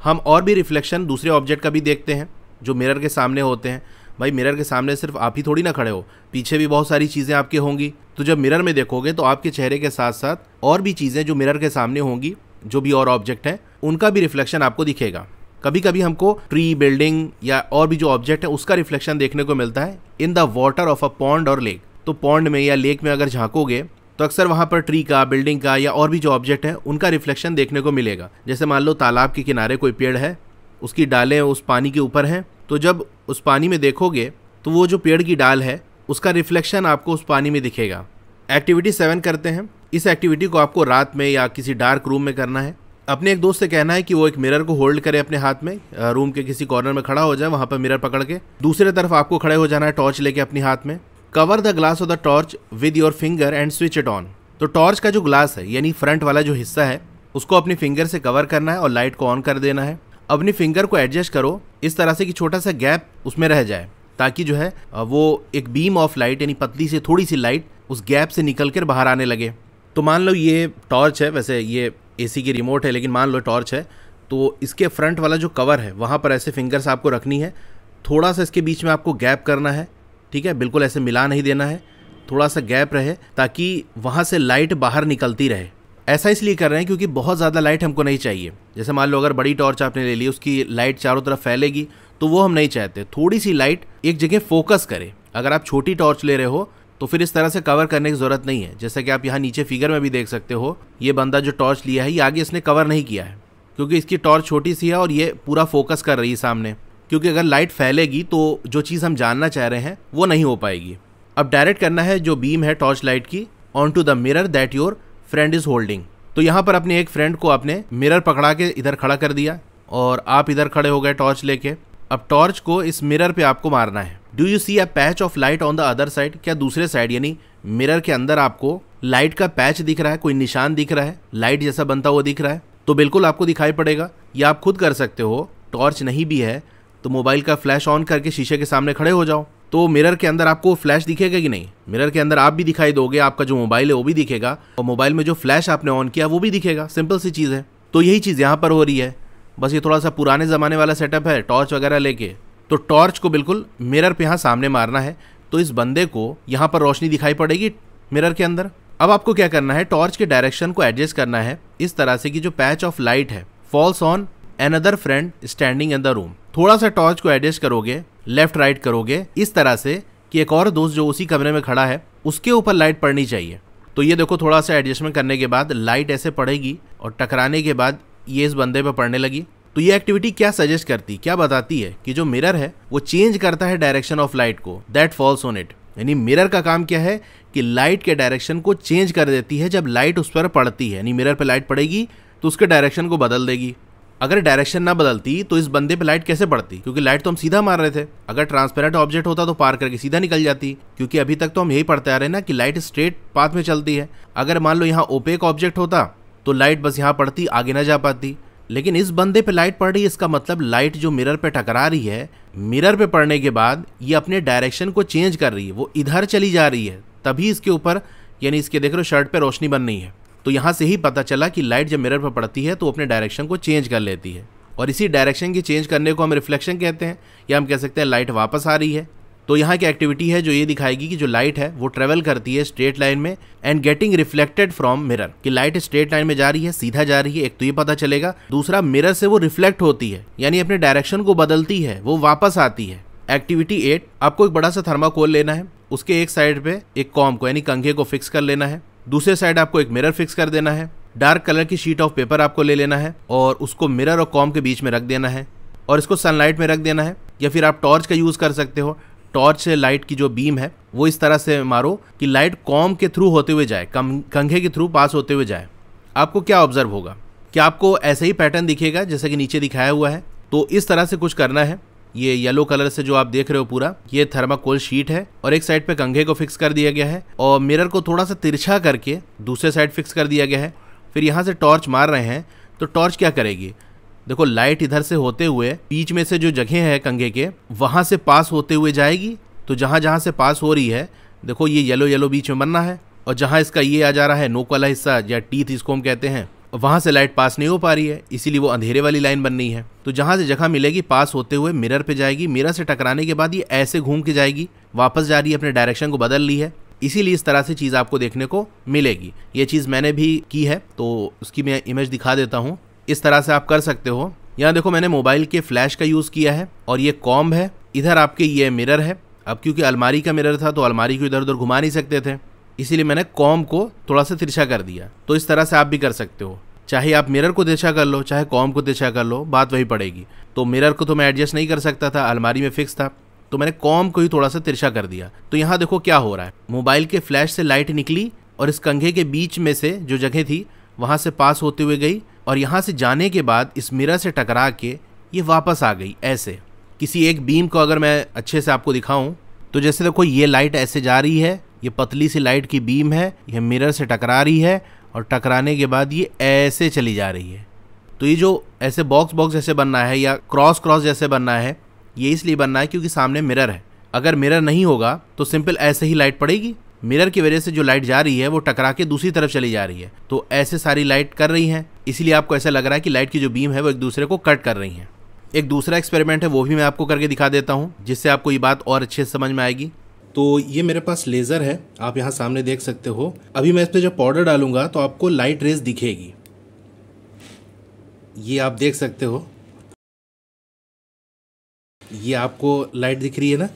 Speaker 1: हम और भी रिफ्लेक्शन दूसरे ऑब्जेक्ट का भी देखते हैं जो मिरर के सामने होते हैं भाई मिरर के सामने सिर्फ आप ही थोड़ी ना खड़े हो पीछे भी बहुत सारी चीज़ें आपकी होंगी तो जब मिरर में देखोगे तो आपके चेहरे के साथ साथ और भी चीज़ें जो मिरर के सामने होंगी जो भी और ऑब्जेक्ट हैं उनका भी रिफ्लेक्शन आपको दिखेगा कभी कभी हमको ट्री बिल्डिंग या और भी जो ऑब्जेक्ट है उसका रिफ्लेक्शन देखने को मिलता है in the water of a pond और लेक तो पॉन्ड में या लेक में अगर झांकोगे तो अक्सर वहाँ पर ट्री का बिल्डिंग का या और भी जो ऑब्जेक्ट है उनका रिफ्लेक्शन देखने को मिलेगा जैसे मान लो तालाब के किनारे कोई पेड़ है उसकी डालें उस पानी के ऊपर हैं तो जब उस पानी में देखोगे तो वो जो पेड़ की डाल है उसका रिफ्लेक्शन आपको उस पानी में दिखेगा एक्टिविटी सेवन करते हैं इस एक्टिविटी को आपको रात में या किसी डार्क रूम में करना है अपने एक दोस्त से कहना है कि वो एक मिरर को होल्ड करे अपने हाथ में रूम के किसी कॉर्नर में खड़ा हो जाए वहाँ पर मिरर पकड़ के दूसरे तरफ आपको खड़े हो जाना है टॉर्च लेके अपने हाथ में cover the glass of the torch with your finger and switch it on तो टॉर्च का जो ग्लास है यानी फ्रंट वाला जो हिस्सा है उसको अपनी फिंगर से कवर करना है और लाइट को ऑन कर देना है अपनी फिंगर को एडजस्ट करो इस तरह से कि छोटा सा गैप उसमें रह जाए ताकि जो है वो एक बीम ऑफ लाइट यानी पतली से थोड़ी सी लाइट उस गैप से निकल कर बाहर आने लगे तो मान लो ये टॉर्च है वैसे ये ए सी की रिमोट है लेकिन मान लो टॉर्च है तो इसके फ्रंट वाला जो कवर है वहाँ पर ऐसे फिंगर्स आपको रखनी है थोड़ा सा इसके बीच में आपको गैप करना है ठीक है बिल्कुल ऐसे मिला नहीं देना है थोड़ा सा गैप रहे ताकि वहाँ से लाइट बाहर निकलती रहे ऐसा इसलिए कर रहे हैं क्योंकि बहुत ज़्यादा लाइट हमको नहीं चाहिए जैसे मान लो अगर बड़ी टॉर्च आपने ले ली उसकी लाइट चारों तरफ फैलेगी तो वो हम नहीं चाहते थोड़ी सी लाइट एक जगह फोकस करे अगर आप छोटी टॉर्च ले रहे हो तो फिर इस तरह से कवर करने की ज़रूरत नहीं है जैसा कि आप यहाँ नीचे फिगर में भी देख सकते हो ये बंदा जो टॉर्च लिया है ये आगे इसने कवर नहीं किया है क्योंकि इसकी टॉर्च छोटी सी है और ये पूरा फोकस कर रही है सामने क्योंकि अगर लाइट फैलेगी तो जो चीज़ हम जानना चाह रहे हैं वो नहीं हो पाएगी अब डायरेक्ट करना है जो बीम है टॉर्च लाइट की on to the mirror that your friend is holding तो यहाँ पर अपने एक फ्रेंड को आपने मिरर पकड़ा के इधर खड़ा कर दिया और आप इधर खड़े हो गए टॉर्च लेके अब टॉर्च को इस मिरर पे आपको मारना है do you see a patch of light on the other side क्या दूसरे साइड यानी मिरर के अंदर आपको लाइट का पैच दिख रहा है कोई निशान दिख रहा है लाइट जैसा बनता हुआ दिख रहा है तो बिल्कुल आपको दिखाई पड़ेगा या आप खुद कर सकते हो टॉर्च नहीं भी है तो मोबाइल का फ्लैश ऑन करके शीशे के सामने खड़े हो जाओ तो मिरर के अंदर आपको फ्लैश दिखेगा कि नहीं मिरर के अंदर आप भी दिखाई दोगे आपका जो मोबाइल है वो भी दिखेगा और मोबाइल में जो फ्लैश आपने ऑन किया वो भी दिखेगा सिंपल सी चीज़ है तो यही चीज़ यहाँ पर हो रही है बस ये थोड़ा सा पुराने ज़माने वाला सेटअप है टॉर्च वगैरह लेके तो टॉर्च को बिल्कुल मिरर पे यहाँ सामने मारना है तो इस बंदे को यहाँ पर रोशनी दिखाई पड़ेगी मिरर के अंदर अब आपको क्या करना है टॉर्च के डायरेक्शन को एडजस्ट करना है इस तरह से कि जो पैच ऑफ लाइट है falls on another friend standing in the room थोड़ा सा टॉर्च को एडजस्ट करोगे लेफ्ट राइट करोगे इस तरह से कि एक और दोस्त जो उसी कमरे में खड़ा है उसके ऊपर लाइट पड़नी चाहिए तो ये देखो थोड़ा सा एडजस्टमेंट करने के बाद लाइट ऐसे पड़ेगी और टकराने के बाद ये इस बंदे पर पड़ने लगी तो ये एक्टिविटी क्या सजेस्ट करती क्या बताती है कि जो मिरर है वो चेंज करता है डायरेक्शन ऑफ लाइट को दैट फॉल्स ऑन इट यानी मिरर का काम क्या है कि लाइट के डायरेक्शन को चेंज कर देती है जब लाइट उस पर पड़ती है यानी मिरर पर लाइट पड़ेगी तो उसके डायरेक्शन को बदल देगी अगर डायरेक्शन ना बदलती तो इस बंदे पे लाइट कैसे पड़ती क्योंकि लाइट तो हम सीधा मार रहे थे अगर ट्रांसपेरेंट ऑब्जेक्ट होता तो पार करके सीधा निकल जाती क्योंकि अभी तक तो हम यही पढ़ते आ रहे हैं ना कि लाइट स्ट्रेट पाथ में चलती है अगर मान लो यहाँ ओपेक ऑब्जेक्ट होता तो लाइट बस यहाँ पड़ती आगे ना जा पाती लेकिन इस बंदे पे लाइट पड़ रही है इसका मतलब लाइट जो मिरर पे टकरा रही है मिरर पे पड़ने के बाद ये अपने डायरेक्शन को चेंज कर रही है वो इधर चली जा रही है तभी इसके ऊपर यानी इसके देख रहे हो शर्ट पे रोशनी बन रही है तो यहाँ से ही पता चला कि लाइट जब मिरर पर पड़ती है तो अपने डायरेक्शन को चेंज कर लेती है और इसी डायरेक्शन की चेंज करने को हम रिफ्लेक्शन कहते हैं या हम कह सकते हैं लाइट वापस आ रही है तो यहाँ की एक्टिविटी है जो ये दिखाएगी कि जो लाइट है वो ट्रेवल करती है स्ट्रेट लाइन में and getting reflected from mirror कि लाइट स्ट्रेट लाइन में जा रही है सीधा जा रही है एक तो ये पता चलेगा दूसरा मिरर से वो रिफ्लेक्ट होती है यानी अपने डायरेक्शन को बदलती है वो वापस आती है एक्टिविटी एट आपको एक बड़ा सा थर्माकोल लेना है उसके एक साइड पे एक कॉम को यानी कंघे को फिक्स कर लेना है दूसरे साइड आपको एक मिरर फिक्स कर देना है डार्क कलर की शीट ऑफ पेपर आपको ले लेना है और उसको मिरर और कॉम के बीच में रख देना है और इसको सनलाइट में रख देना है या फिर आप टॉर्च का यूज़ कर सकते हो टॉर्च से लाइट की जो बीम है वो इस तरह से मारो कि लाइट कॉम के थ्रू होते हुए जाए कम कंघे के थ्रू पास होते हुए जाए आपको क्या ऑब्जर्व होगा कि आपको ऐसे ही पैटर्न दिखेगा जैसा कि नीचे दिखाया हुआ है तो इस तरह से कुछ करना है ये येलो कलर से जो आप देख रहे हो पूरा ये थर्माकोल शीट है और एक साइड पे कंघे को फिक्स कर दिया गया है और मिरर को थोड़ा सा तिरछा करके दूसरे साइड फिक्स कर दिया गया है फिर यहाँ से टॉर्च मार रहे हैं तो टॉर्च क्या करेगी देखो लाइट इधर से होते हुए बीच में से जो जगह है कंघे के वहाँ से पास होते हुए जाएगी तो जहाँ जहाँ से पास हो रही है देखो ये येलो येलो बीच में बनना है और जहाँ इसका ये आ जा रहा है नोक वाला हिस्सा या टीथ इसको हम कहते हैं वहाँ से लाइट पास नहीं हो पा रही है इसीलिए वो अंधेरे वाली लाइन बन रही है तो जहाँ से जगह मिलेगी पास होते हुए मिरर पे जाएगी मिरर से टकराने के बाद ये ऐसे घूम के जाएगी वापस जा रही है अपने डायरेक्शन को बदल ली है इसीलिए इस तरह से चीज़ आपको देखने को मिलेगी ये चीज़ मैंने भी की है तो उसकी मैं इमेज दिखा देता हूँ इस तरह से आप कर सकते हो यहाँ देखो मैंने मोबाइल के फ्लैश का यूज़ किया है और ये कॉम्ब है इधर आपके ये मिरर है अब क्योंकि अलमारी का मिरर था तो अलमारी को इधर उधर घुमा नहीं सकते थे इसीलिए मैंने कॉम को थोड़ा सा तिरछा कर दिया तो इस तरह से आप भी कर सकते हो चाहे आप मिरर को तिरछा कर लो चाहे कॉम को तिरछा कर लो बात वही पड़ेगी तो मिरर को तो मैं एडजस्ट नहीं कर सकता था अलमारी में फिक्स था तो मैंने कॉम को ही थोड़ा सा तिरछा कर दिया तो यहाँ देखो क्या हो रहा है मोबाइल के फ्लैश से लाइट निकली और इस कंघे के बीच में से जो जगह थी वहाँ से पास होते हुए गई और यहाँ से जाने के बाद इस मिरर से टकरा के ये वापस आ गई ऐसे किसी एक बीम को अगर मैं अच्छे से आपको दिखाऊं तो जैसे देखो ये लाइट ऐसे जा रही है ये पतली सी लाइट की बीम है यह मिरर से टकरा रही है और टकराने के बाद ये ऐसे चली जा रही है तो ये जो ऐसे बॉक्स बॉक्स जैसे बनना है या क्रॉस क्रॉस जैसे बनना है ये इसलिए बनना है क्योंकि सामने मिरर है अगर मिरर नहीं होगा तो सिंपल ऐसे ही लाइट पड़ेगी मिरर की वजह से जो लाइट जा रही है वो टकरा के दूसरी तरफ चली जा रही है तो ऐसे सारी लाइट कर रही हैं इसलिए आपको ऐसा लग रहा है कि लाइट की जो बीम है वो एक दूसरे को कट कर रही हैं एक दूसरा एक्सपेरिमेंट है वो भी मैं आपको करके दिखा देता हूँ जिससे आपको ये बात और अच्छे से समझ में आएगी तो ये मेरे पास लेज़र है आप यहाँ सामने देख सकते हो अभी मैं इस पर जब पाउडर डालूंगा तो आपको लाइट रेज दिखेगी ये आप देख सकते हो ये आपको लाइट दिख रही है ना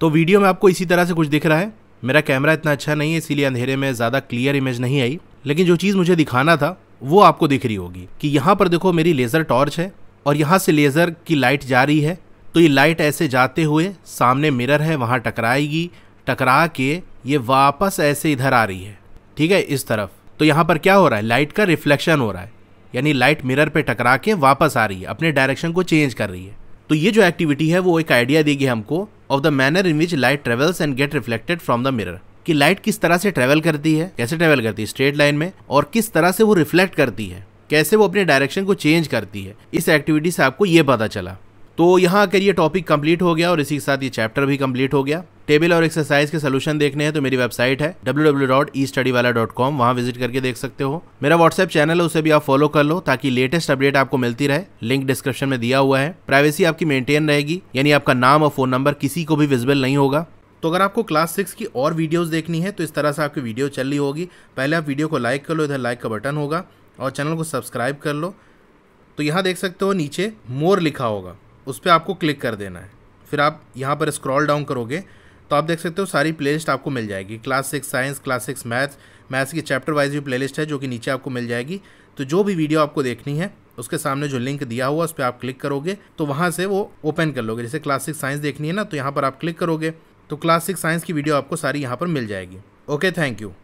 Speaker 1: तो वीडियो में आपको इसी तरह से कुछ दिख रहा है मेरा कैमरा इतना अच्छा नहीं है इसीलिए अंधेरे में ज़्यादा क्लियर इमेज नहीं आई लेकिन जो चीज़ मुझे दिखाना था वो आपको दिख रही होगी कि यहाँ पर देखो मेरी लेज़र टॉर्च है और यहाँ से लेज़र की लाइट जा रही है तो ये लाइट ऐसे जाते हुए सामने मिरर है वहाँ टकराएगी टकरा के ये वापस ऐसे इधर आ रही है ठीक है इस तरफ तो यहाँ पर क्या हो रहा है लाइट का रिफ्लेक्शन हो रहा है यानी लाइट मिरर पे टकरा के वापस आ रही है अपने डायरेक्शन को चेंज कर रही है तो ये जो एक्टिविटी है वो एक आइडिया देगी हमको of the manner in which light travels and get reflected from the mirror कि लाइट किस तरह से ट्रेवल करती है कैसे ट्रेवल करती है स्ट्रेट लाइन में और किस तरह से वो रिफ्लेक्ट करती है कैसे वो अपने डायरेक्शन को चेंज करती है इस एक्टिविटी से आपको ये पता चला तो यहाँ आकर ये टॉपिक कंप्लीट हो गया और इसी के साथ ये चैप्टर भी कंप्लीट हो गया टेबल और एक्सरसाइज के सोल्यूशन देखने हैं तो मेरी वेबसाइट है कॉम वहाँ विजिट करके देख सकते हो मेरा व्हाट्सएप चैनल है उसे भी आप फॉलो कर लो ताकि लेटेस्ट अपडेट आपको मिलती रहे लिंक डिस्क्रिप्शन में दिया हुआ है प्राइवेसी आपकी मेंटेन रहेगी यानी आपका नाम और फोन नंबर किसी को भी विजिबल नहीं होगा तो अगर आपको क्लास सिक्स की और वीडियोस देखनी है तो इस तरह से आपकी वीडियो चल रही होगी पहले आप वीडियो को लाइक कर लो इधर लाइक का बटन होगा और चैनल को सब्सक्राइब कर लो तो यहाँ देख सकते हो नीचे मोर लिखा होगा उस पर आपको क्लिक कर देना है फिर आप यहाँ पर स्क्रॉल डाउन करोगे तो आप देख सकते हो सारी प्लेलिस्ट आपको मिल जाएगी class six science class six maths maths की चैप्टर वाइज भी प्ले है जो कि नीचे आपको मिल जाएगी तो जो भी वीडियो आपको देखनी है उसके सामने जो लिंक दिया हुआ उस पर आप क्लिक करोगे तो वहाँ से वो ओपन कर लोगे जैसे क्लास सिक्स साइंस देखनी है ना तो यहाँ पर आप क्लिक करोगे तो क्लास सिक्स साइंस की वीडियो आपको सारी यहाँ पर मिल जाएगी ओके थैंक यू